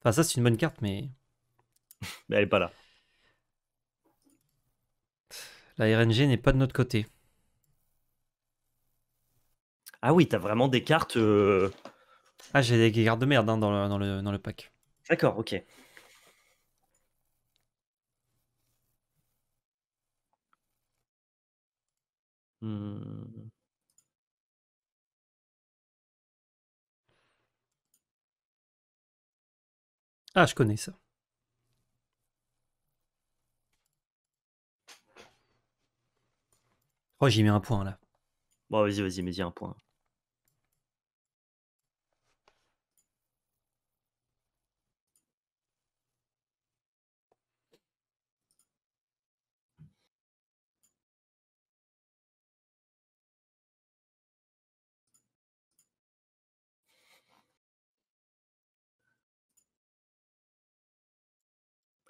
Enfin, ça, c'est une bonne carte, mais Mais elle est pas là. la RNG n'est pas de notre côté. Ah oui, t'as vraiment des cartes. Euh, ah, j'ai des cartes de merde hein, dans, le, dans, le, pack. D'accord, ok. Hmm. Ah, je connais ça. Oh, j'y mets un point là. Bon, vas-y, vas-y, mets-y un point.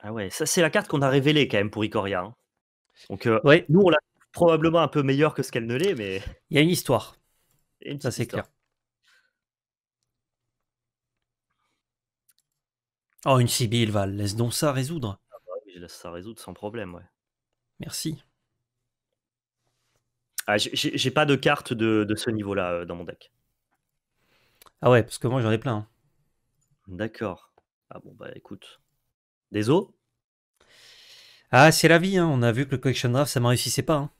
Ah ouais, ça c'est la carte qu'on a révélée quand même pour Icoria. Hein. Donc euh, Ouais. nous on l'a probablement un peu meilleure que ce qu'elle ne l'est, mais Il y a une histoire, ça c'est clair. Oh, une Sibylle, va laisse donc ça résoudre. Ah bah je laisse ça résoudre sans problème. Ouais. Merci. Ah, j'ai- pas de carte de, ce niveau-là euh, dans mon deck. Ah ouais, parce que moi j'en ai plein. Hein. D'accord. Ah bon bah écoute, des os. Ah, c'est la vie, hein. on a vu que le collection draft, ça ne réussissait pas. Hein.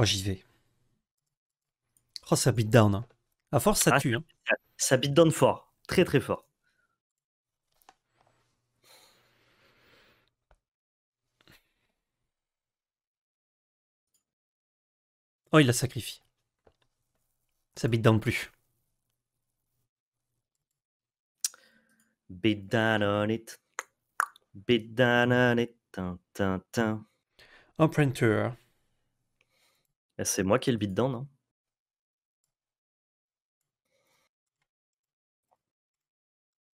Oh, j'y vais. Oh, ça beat down. Hein. À force, ça ah, tue. Ça hein. beat down fort très très fort. Oh, il la sacrifie. Ça bite le plus. Bit down on it. Bit on it. Eh, c'est moi qui ai le bite dans non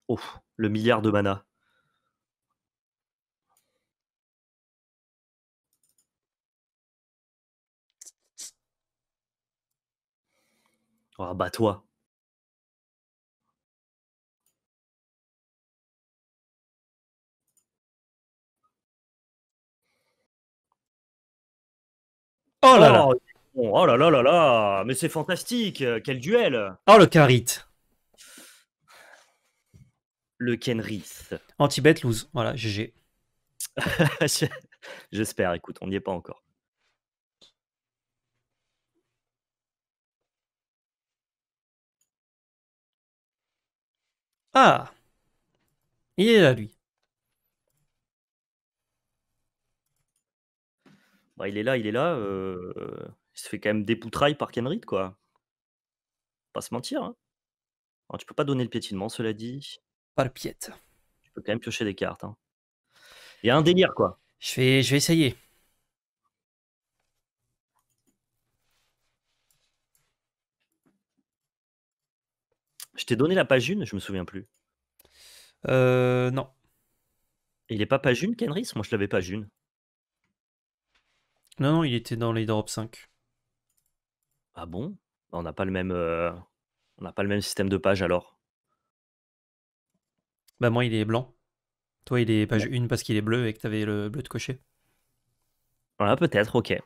Oh, le milliard de mana. Oh, bah toi. Oh là là. Oh, oh là là là là, mais c'est fantastique, euh, quel duel. Oh le carite le Kenrith. Anti-bet lose, voilà, GG. J'espère, écoute, on n'y est pas encore. Ah Il est là, lui. Bah, il est là, il est là. Euh, il se fait quand même poutrailles par Kenrit, quoi. Pas se mentir. Hein. tu peux pas donner le piétinement, cela dit le piète. Tu peux quand même piocher des cartes. Hein. Il y a un délire, quoi. Je vais, je vais essayer. Je t'ai donné la page une. je me souviens plus. Euh, non. Il n'est pas page 1, Kenris Moi, je l'avais pas, une. Non, non, il était dans les drop 5. Ah bon bah, On n'a pas le même euh, on n'a pas le même système de page alors. Bah moi il est blanc. Toi il est page 1 parce qu'il est bleu et que t'avais le bleu de cocher. Voilà, peut-être, ok.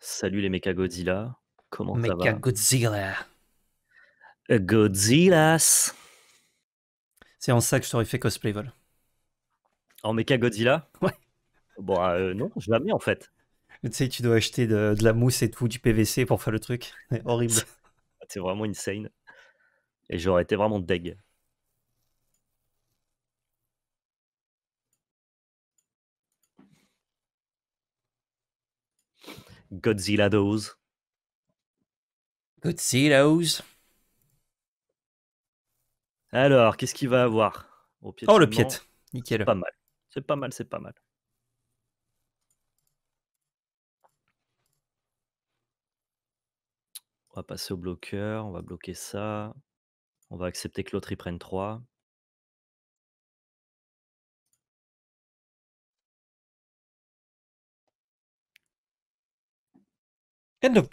Salut les Mecha Godzilla. Comment ça va Godzilla. Euh, Godzillas. C'est en ça que je t'aurais fait cosplay vol. En Mecha Godzilla Ouais. Bon, bah, euh, non, jamais en fait. Tu sais, tu dois acheter de, la mousse et tout, du PVC pour faire le truc. C'est horrible. C'est vraiment insane. Et j'aurais été vraiment deg. Godzilla Dose. Godzilla Dose. Alors, qu'est-ce qu'il va avoir au Oh, le piète. Nickel. Pas mal. C'est pas mal, c'est pas mal. On va passer au bloqueur, on va bloquer ça. On va accepter que l'autre y prenne 3. End of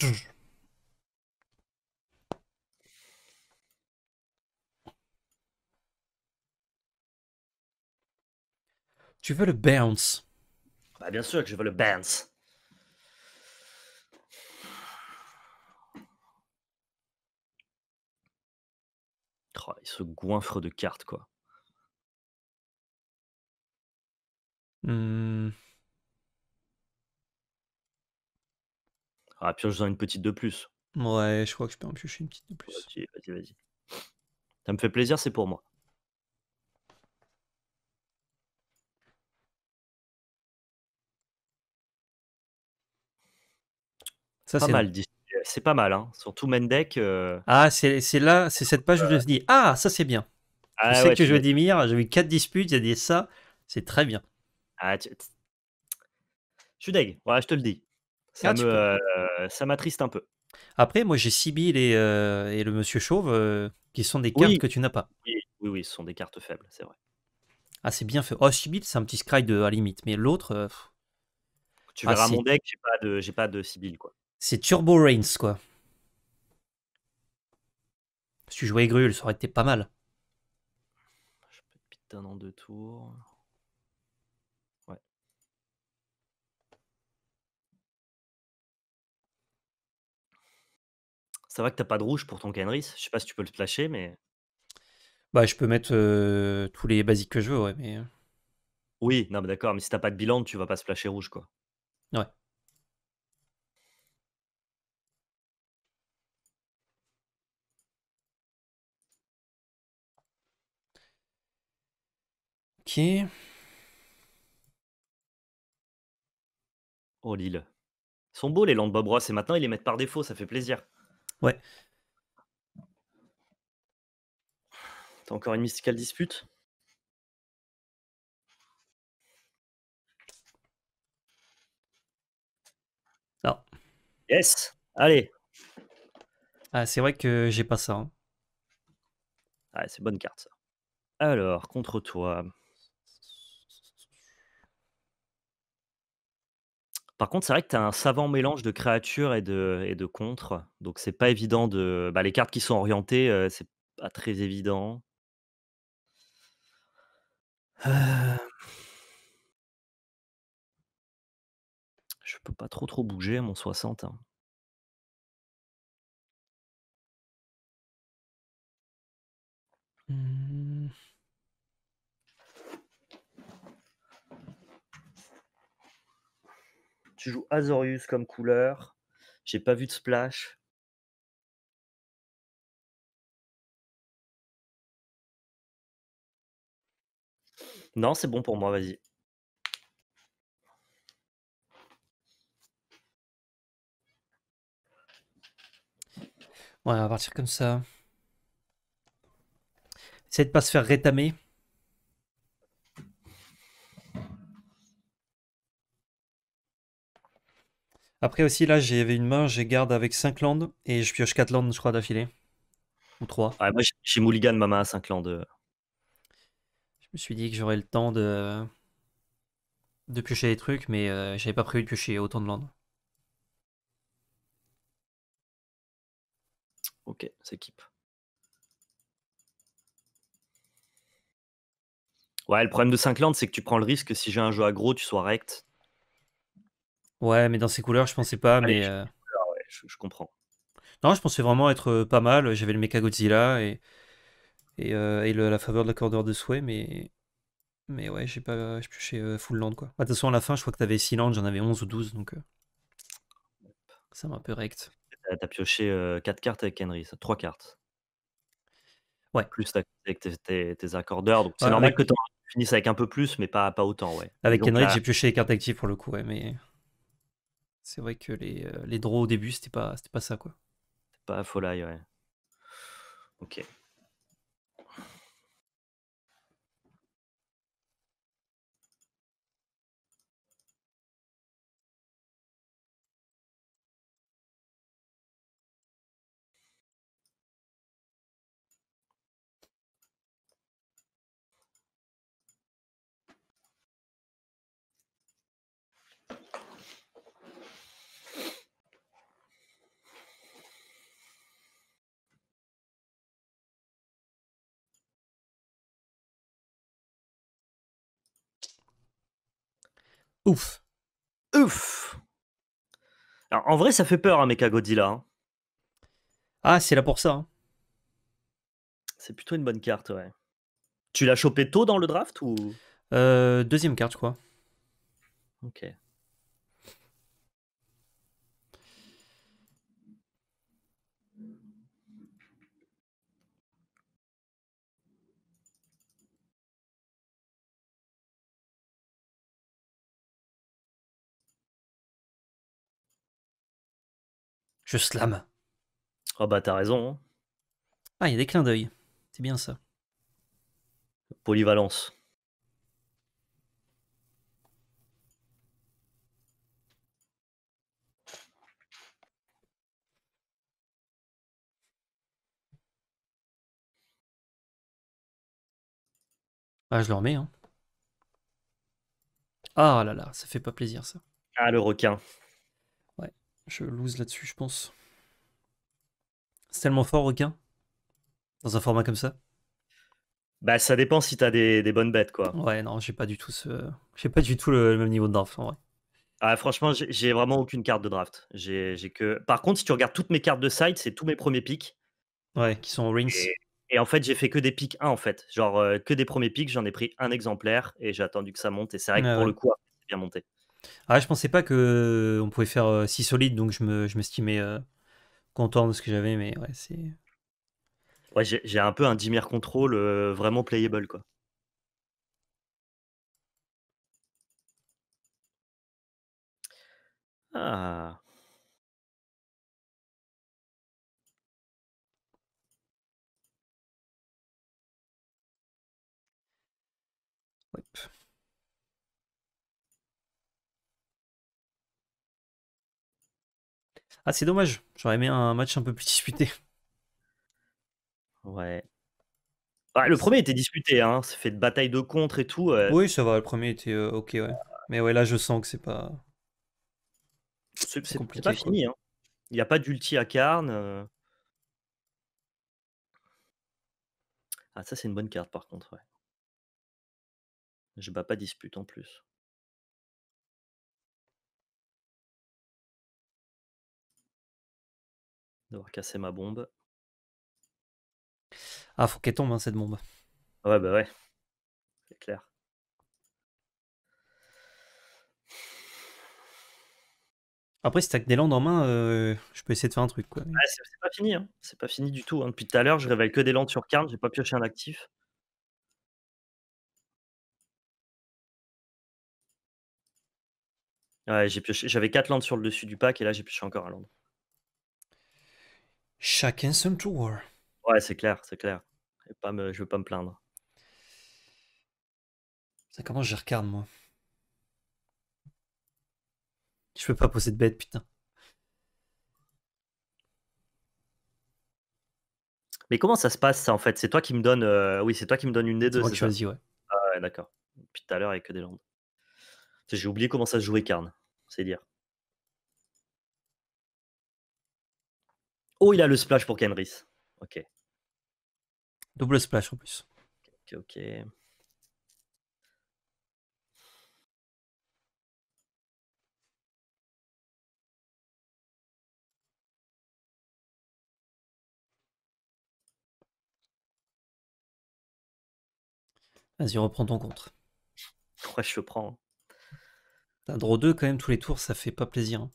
Tu veux le bounce Bah bien sûr que je veux le bounce. il se goinfre de cartes, quoi. Mmh. Ah, pioche dans une petite de plus. Ouais, je crois que je peux en piocher une petite de plus. Vas-y, vas-y, Ça me fait plaisir, c'est pour moi. Ça, Pas mal, dit c'est pas mal, hein. surtout Mendek. deck euh, Ah, c'est là, c'est cette page où je euh, me dis, ah, ça c'est bien. je ah sais que je veux dire, j'ai eu quatre disputes, j'ai dit ça, c'est très bien. Ah, Je suis deg, voilà, je te le dis. Ah, euh, ça m'attriste un peu. Après, moi j'ai Sibyl et, le Monsieur Chauve, qui sont des cartes que tu n'as pas. Oui, oui, ce sont des cartes faibles, c'est vrai. Ah, c'est bien fait. Oh, Sibyl, c'est un petit scry de à la limite, mais l'autre. Tu ah, verras mon deck, j'ai pas de, j'ai pas de Sibyl quoi. C'est Turbo Reigns, quoi. Si tu jouais Grul, ça aurait été pas mal. Je peux te un en deux tours. Ouais. Ça va que t'as pas de rouge pour ton Kenris. Je sais pas si tu peux le splasher, mais. Bah, je peux mettre euh, tous les basiques que je veux, ouais, mais. Euh. Oui, non, mais d'accord, mais si t'as pas de bilan, tu vas pas se splasher rouge, quoi. Ouais. Oh, Lille. Ils sont beaux les Landes Bob Ross et maintenant ils les mettent par défaut, ça fait plaisir. Ouais. T'as encore une mysticale dispute Non. Yes Allez Ah, c'est vrai que j'ai pas ça. Hein. Ah, c'est bonne carte ça. Alors, contre toi. Par contre, c'est vrai que tu as un savant mélange de créatures et de, et de contres. Donc, c'est pas évident de. Bah, les cartes qui sont orientées, c'est pas très évident. Je peux pas trop trop bouger à mon 60. Tu joues Azorius comme couleur. J'ai pas vu de splash. Non, c'est bon pour moi, vas-y. Ouais, on va partir comme ça. Essaye de pas se faire rétamer. Après aussi, là, j'avais une main, j'ai garde avec 5 landes et je pioche 4 landes, je crois, d'affilée. Ou 3. Ouais, moi, j'ai Mulligan, ma main à 5 landes. Euh. Je me suis dit que j'aurais le temps de... de piocher des trucs, mais euh, j'avais pas prévu de piocher autant de landes. Ok, c'est keep. Ouais, le problème de 5 landes, c'est que tu prends le risque que si j'ai un jeu aggro, tu sois rect, Ouais, mais dans ces couleurs, je pensais pas, mais. Euh je, comprends. Non, je pensais vraiment être euh, pas mal. J'avais le Mecha Godzilla et, et, euh, la faveur de l'accordeur de souhait, mais. Mais ouais, j'ai pas. Je Full Land, quoi. Bah, de toute façon, à la fin, je crois que t'avais 6 lands, j'en avais 11 ou 12, donc. Ça m'a un peu rect. T'as pioché 4 cartes avec Henry, ça. 3 cartes. Ouais. Plus avec tes, accordeurs, donc c'est normal que tu finisses avec un peu plus, mais pas, pas autant, ouais. Avec Henry, j'ai pioché les cartes actives pour le coup, ouais, mais. C'est vrai que les, euh, les draws au début, c'était pas, pas ça, quoi. Pas folie ouais. Ok. Ouf. Ouf. Alors, en vrai, ça fait peur, un hein, à Godzilla. Hein. Ah, c'est là pour ça. Hein. C'est plutôt une bonne carte, ouais. Tu l'as chopé tôt dans le draft ou euh, Deuxième carte, quoi. Ok. Je slam. Ah oh bah t'as raison. Hein. Ah, il y a des clins d'œil. C'est bien ça. Polyvalence. Ah, je le mets. Hein. Ah là là, ça fait pas plaisir ça. Ah, le requin. Je lose là-dessus, je pense. C'est tellement fort, requin Dans un format comme ça Bah, ça dépend si t'as des, des bonnes bêtes, quoi. Ouais, non, j'ai pas du tout ce. J'ai pas du tout le, même niveau de draft, Ah, franchement, j'ai vraiment aucune carte de draft. J'ai que. Par contre, si tu regardes toutes mes cartes de side, c'est tous mes premiers picks. Ouais, qui sont rings. Et, en fait, j'ai fait que des picks 1, en fait. Genre, euh, que des premiers picks, j'en ai pris un exemplaire et j'ai attendu que ça monte. Et c'est vrai que ah pour le coup, c'est bien monté. Ah, je pensais pas que euh, on pouvait faire euh, si solide, donc je me, je m'estimais euh, content de ce que j'avais, mais ouais, c'est. Ouais, j'ai un peu un dimmer control vraiment playable, quoi. Ah. Ah, c'est dommage. J'aurais aimé un match un peu plus disputé. Ouais. le premier était disputé, hein. Ça fait de bataille de contre et tout. Euh. Oui, ça va, le premier était euh, ok, ouais. Mais ouais, là, je sens que c'est pas. C'est pas fini. Hein. Il n'y a pas d'ulti à Karn. Euh. Ah, ça, c'est une bonne carte par contre. Ouais. Je bats pas dispute en plus. d'avoir cassé ma bombe. Ah, faut qu'elle tombe, hein, cette bombe. Ouais, bah ouais. C'est clair. Après, si t'as que des landes en main, euh, je peux essayer de faire un truc. quoi. Ouais, c'est pas fini, hein. c'est pas fini du tout. Hein. Depuis tout à l'heure, je révèle que des landes sur carte. j'ai pas pioché un actif. Ouais, j'ai pioché, j'avais 4 landes sur le dessus du pack et là j'ai pioché encore un land. Chacun son tour. Ouais, c'est clair, c'est clair. Et pas je veux pas me plaindre. Ça comment je regarde moi Je peux pas poser de bête, putain. Mais comment ça se passe ça en fait C'est toi qui me donne. Euh, oui, c'est toi qui me donne une des deux. Moi ouais. Ah, ouais d'accord. Depuis tout à l'heure a que des landes. J'ai oublié comment ça se jouait Carne, c'est dire. Oh, il a le splash pour Kenris. Ok. Double splash en plus. Ok, ok. Vas-y, reprends ton contre. Ouais, je prends. Un draw 2 quand même tous les tours, ça fait pas plaisir. Hein.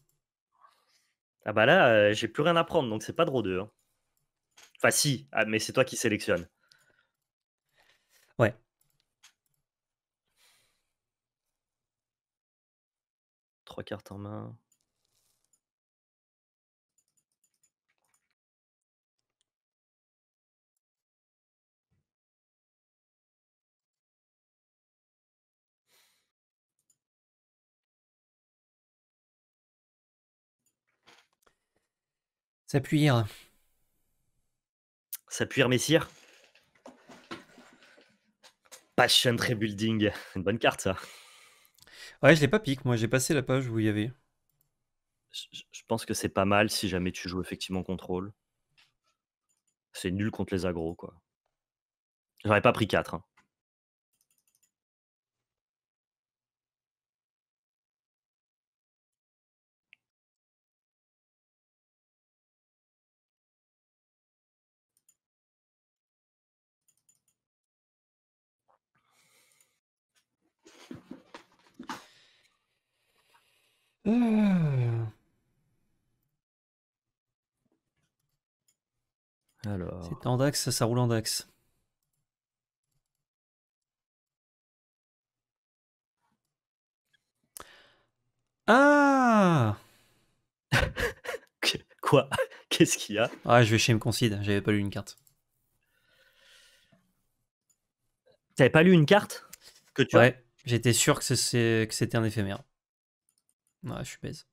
Ah bah là, euh, j'ai plus rien à prendre, donc c'est pas drôle d'eux. Hein. Enfin si, ah, mais c'est toi qui sélectionne. Ouais. Trois cartes en main. S'appuyer. Hein. S'appuyer, messire. Passion Rebuilding. Une bonne carte, ça. Ouais, je l'ai pas pique. Moi, j'ai passé la page où il y avait. Je, pense que c'est pas mal si jamais tu joues effectivement contrôle. C'est nul contre les agros, quoi. J'aurais pas pris 4. Hmm. Alors. C'est en DAX, ça roule en DAX. Ah Quoi Qu'est-ce qu'il y a Ah, je vais chez Mconcide, j'avais pas lu une carte. T'avais pas lu une carte que tu Ouais, j'étais sûr que c'était un éphémère. Ouais, je suis baise.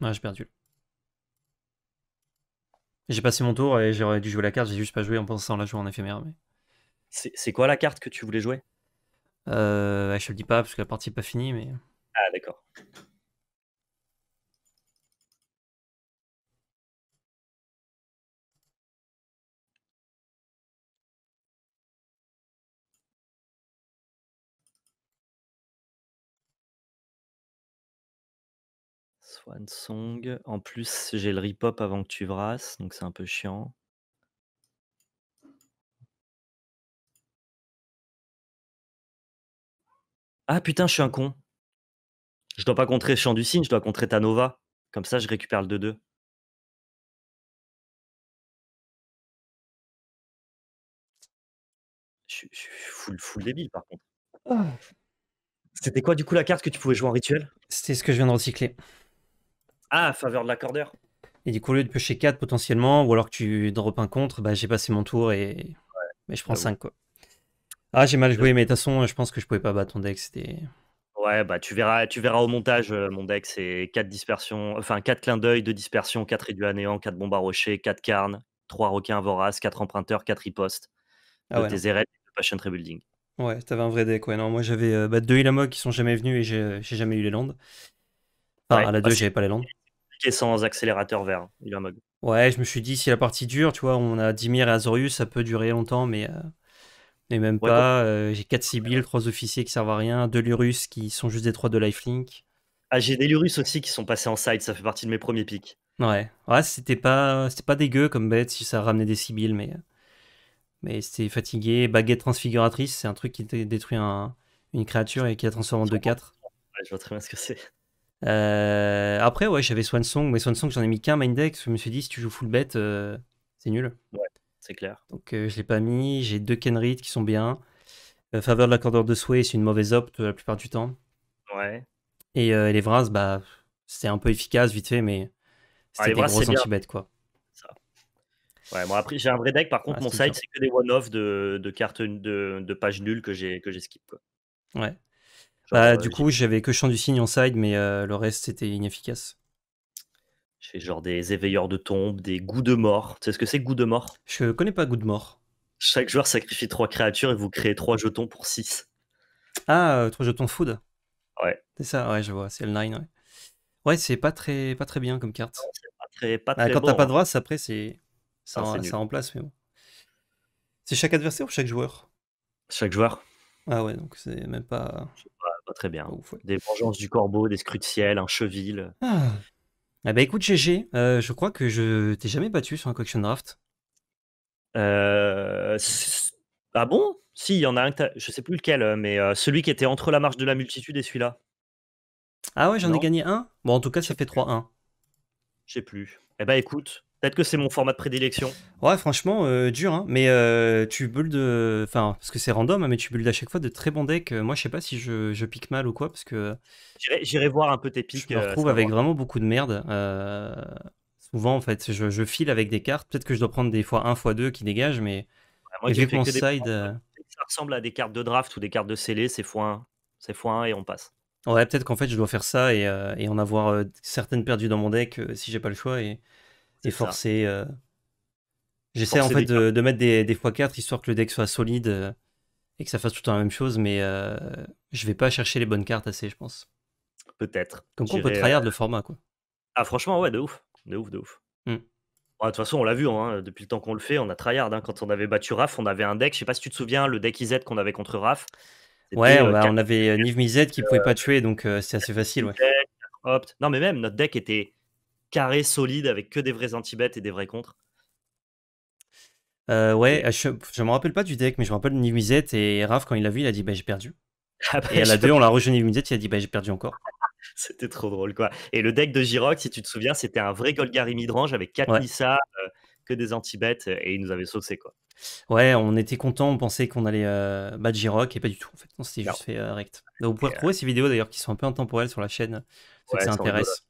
Ouais, j'ai perdu. J'ai passé mon tour et j'aurais dû jouer la carte, j'ai juste pas joué en pensant la jouer en éphémère. Mais... C'est quoi la carte que tu voulais jouer euh, Je te le dis pas parce que la partie est pas finie, mais. Ah, d'accord. One Song. En plus, j'ai le rip avant que tu vrasse, donc c'est un peu chiant. Ah putain, je suis un con. Je dois pas contrer Champ du Cygne, je dois contrer Tanova. Comme ça, je récupère le 2-2. Je, suis full, débile par contre. Ah. C'était quoi du coup la carte que tu pouvais jouer en rituel C'était ce que je viens de recycler à faveur de l'accordeur. Et du coup, au lieu de piocher 4 potentiellement, ou alors que tu drop un contre, bah, j'ai passé mon tour et mais je prends 5. Quoi. Ah, j'ai mal joué, mais de toute façon, je pense que je pouvais pas battre ton deck. C'était. Ouais, bah tu verras, tu verras au montage. Euh, mon deck, c'est 4 dispersions, enfin 4 clins d'œil, 2 dispersions, 4 réduits à néant, 4 bombes à rocher, 4 carnes, 3 requins voraces, 4 emprunteurs, 4 ripostes. Ah euh, ouais, tes et Passion Rebuilding. Ouais, t'avais un vrai deck. Ouais, non, moi j'avais 2 euh, bah, Ilamog qui sont jamais venus et j'ai jamais eu les landes. Enfin, à la 2, bah, j'avais pas les landes. Et sans accélérateur vert, il hein, Ouais, je me suis dit, si la partie dure, tu vois, on a Dimir et Azorius, ça peut durer longtemps, mais, euh, mais même pas. Euh, j'ai 4 Sibyl, 3 officiers qui servent à rien, 2 Lurus qui sont juste des 3 de lifelink. Ah, j'ai des Lurus aussi qui sont passés en side, ça fait partie de mes premiers pics. Ouais, ouais c'était pas, c'était pas dégueu comme bête si ça ramenait des Sibyl, mais, mais c'était fatigué. Baguette transfiguratrice, c'est un truc qui détruit une créature et qui la transforme en 2-4. Ouais, je vois très bien ce que c'est. Euh, après, ouais, j'avais Song, mais Song j'en ai mis qu'un Mindex. Je me suis dit, si tu joues full bet, euh, c'est nul. Ouais, c'est clair. Donc, je euh, je l'ai pas mis. J'ai deux Kenrit qui sont bien. faveur de l'accordeur de souhait, c'est une mauvaise opte la plupart du temps. Ouais. Et les Vras, bah, c'était un peu efficace, vite fait, mais ah, c'était des gros anti-bet, quoi. Ça. Ouais, bon, après, j'ai un vrai deck. Par contre, ah, mon site, c'est que des one-off de, cartes de, pages nulles que j'ai skip, quoi. Ouais. Bah, euh, du coup, j'avais que Chant du signe en side, mais euh, le reste, c'était inefficace. Je genre des éveilleurs de tombe, des goûts de mort. Tu sais ce que c'est, goût de mort Je connais pas goût de mort. Chaque joueur sacrifie trois créatures et vous créez trois jetons pour 6. Ah, euh, trois jetons food Ouais. C'est ça, ouais, je vois, c'est le 9, ouais. c'est pas très, pas très bien comme carte. pas pas bah, très quand t'as pas hein. de race, après, c'est ça, ah, ça remplace, mais bon. C'est chaque adversaire ou chaque joueur Chaque joueur. Ah ouais, donc c'est même pas très bien. Des vengeances du corbeau, des scruts de ciel, un cheville. Ah. Eh ben bah écoute, GG, euh, je crois que je t'ai jamais battu sur un collection draft. Euh, ah bon Si, il y en a un que je sais plus lequel, euh, mais celui qui était entre la marche de la multitude et celui-là. Ah ouais, j'en ai gagné un Bon, en tout cas, ça fait 3-1. Je sais plus. Eh bah écoute, Peut-être que c'est mon format de prédilection. Ouais, franchement, euh, dur, hein. Mais euh, tu builds, enfin, parce que c'est random, hein, mais tu builds à chaque fois de très bons decks. Euh, moi, je sais pas si je, je pique mal ou quoi, parce que. J'irai voir un peu tes Je me retrouve avec vraiment beaucoup de merde. souvent, en fait, je, file avec des cartes. Peut-être que je dois prendre des fois 1 fois 2 qui dégagent, mais. moi, vu side. ça ressemble à des cartes de draft ou des cartes de scellé, c'est x1. et on passe. Ouais, peut-être qu'en fait, je dois faire ça et, et en avoir certaines perdues dans mon deck si j'ai pas le choix. Et forcé euh, J'essaie en fait de, mettre des, des fois 4 histoire que le deck soit solide euh, et que ça fasse tout le temps la même chose, mais euh, je vais pas chercher les bonnes cartes assez, je pense. Peut-être. Comme on peut tryhard le format, quoi. Ah, franchement, ouais, de ouf. De ouf, de ouf. Hmm. de toute façon, on l'a vu, hein, depuis le temps qu'on le fait, on a tryhard. Hein. Quand on avait battu Raf, on avait un deck, je sais pas si tu te souviens, le deck IZ qu'on avait contre Raf. Ouais, bah, on, avait Niv Mizet qui pouvait pas tuer, donc c'est assez facile, ouais. Non, mais même, notre deck était carré, solide, avec que des vrais anti-bêtes et des vrais contres. Euh, ouais, ah, je, je me rappelle pas du deck, mais je me rappelle Nimizet et Raf quand il l'a vu, il a dit bah, j'ai perdu. après ah bah, et à la 2, on l'a rejoint Nimizet, il a dit bah, j'ai perdu encore. c'était trop drôle, quoi. Et le deck de Giroc, si tu te souviens, c'était un vrai Golgari midrange avec 4 Nissa, euh, que des anti-bêtes, et il nous avait saucé, quoi. Ouais, on était content, on pensait qu'on allait euh, battre Giroc, et pas du tout, en fait. On s'était juste fait euh, rect. Donc, vous pouvez retrouver ces vidéos d'ailleurs qui sont un peu intemporelles sur la chaîne, si ça intéresse.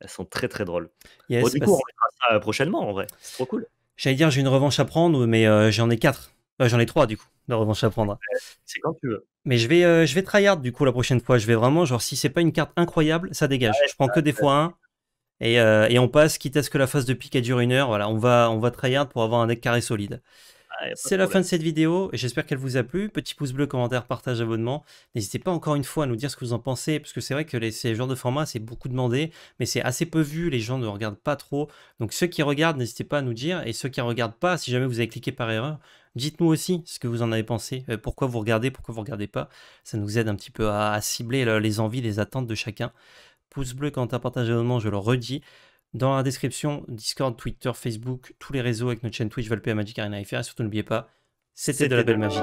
Elles sont très très drôles. du coup, on verra ça euh, prochainement en vrai. C'est trop cool. J'allais dire, j'ai une revanche à prendre, mais euh, j'en ai quatre. Euh, j'en ai trois du coup de revanche à prendre. C'est quand tu veux. Mais je vais, vais tryhard du coup la prochaine fois. Je vais vraiment, genre, si c'est pas une carte incroyable, ça dégage. je prends que des fois un. Et, on passe, quitte à ce que la phase de pique dure une heure. Voilà, on va, on va tryhard pour avoir un deck carré solide c'est la fin de cette vidéo. et J'espère qu'elle vous a plu. Petit pouce bleu, commentaire, partage, abonnement. N'hésitez pas encore une fois à nous dire ce que vous en pensez, parce que c'est vrai que les, ces genres de format c'est beaucoup demandé, mais c'est assez peu vu. Les gens ne regardent pas trop. Donc ceux qui regardent, n'hésitez pas à nous dire. Et ceux qui ne regardent pas, si jamais vous avez cliqué par erreur, Dites-nous aussi ce que vous en avez pensé, euh, pourquoi vous regardez, pourquoi vous ne regardez pas. Ça nous aide un petit peu à, cibler les envies, les attentes de chacun. Pouce bleu commentaire, partage abonnement, je le redis dans la description, Discord, Twitter, Facebook, tous les réseaux avec notre chaîne Twitch, Valpé, Magic Et surtout, n'oubliez pas, c'était de la belle magie.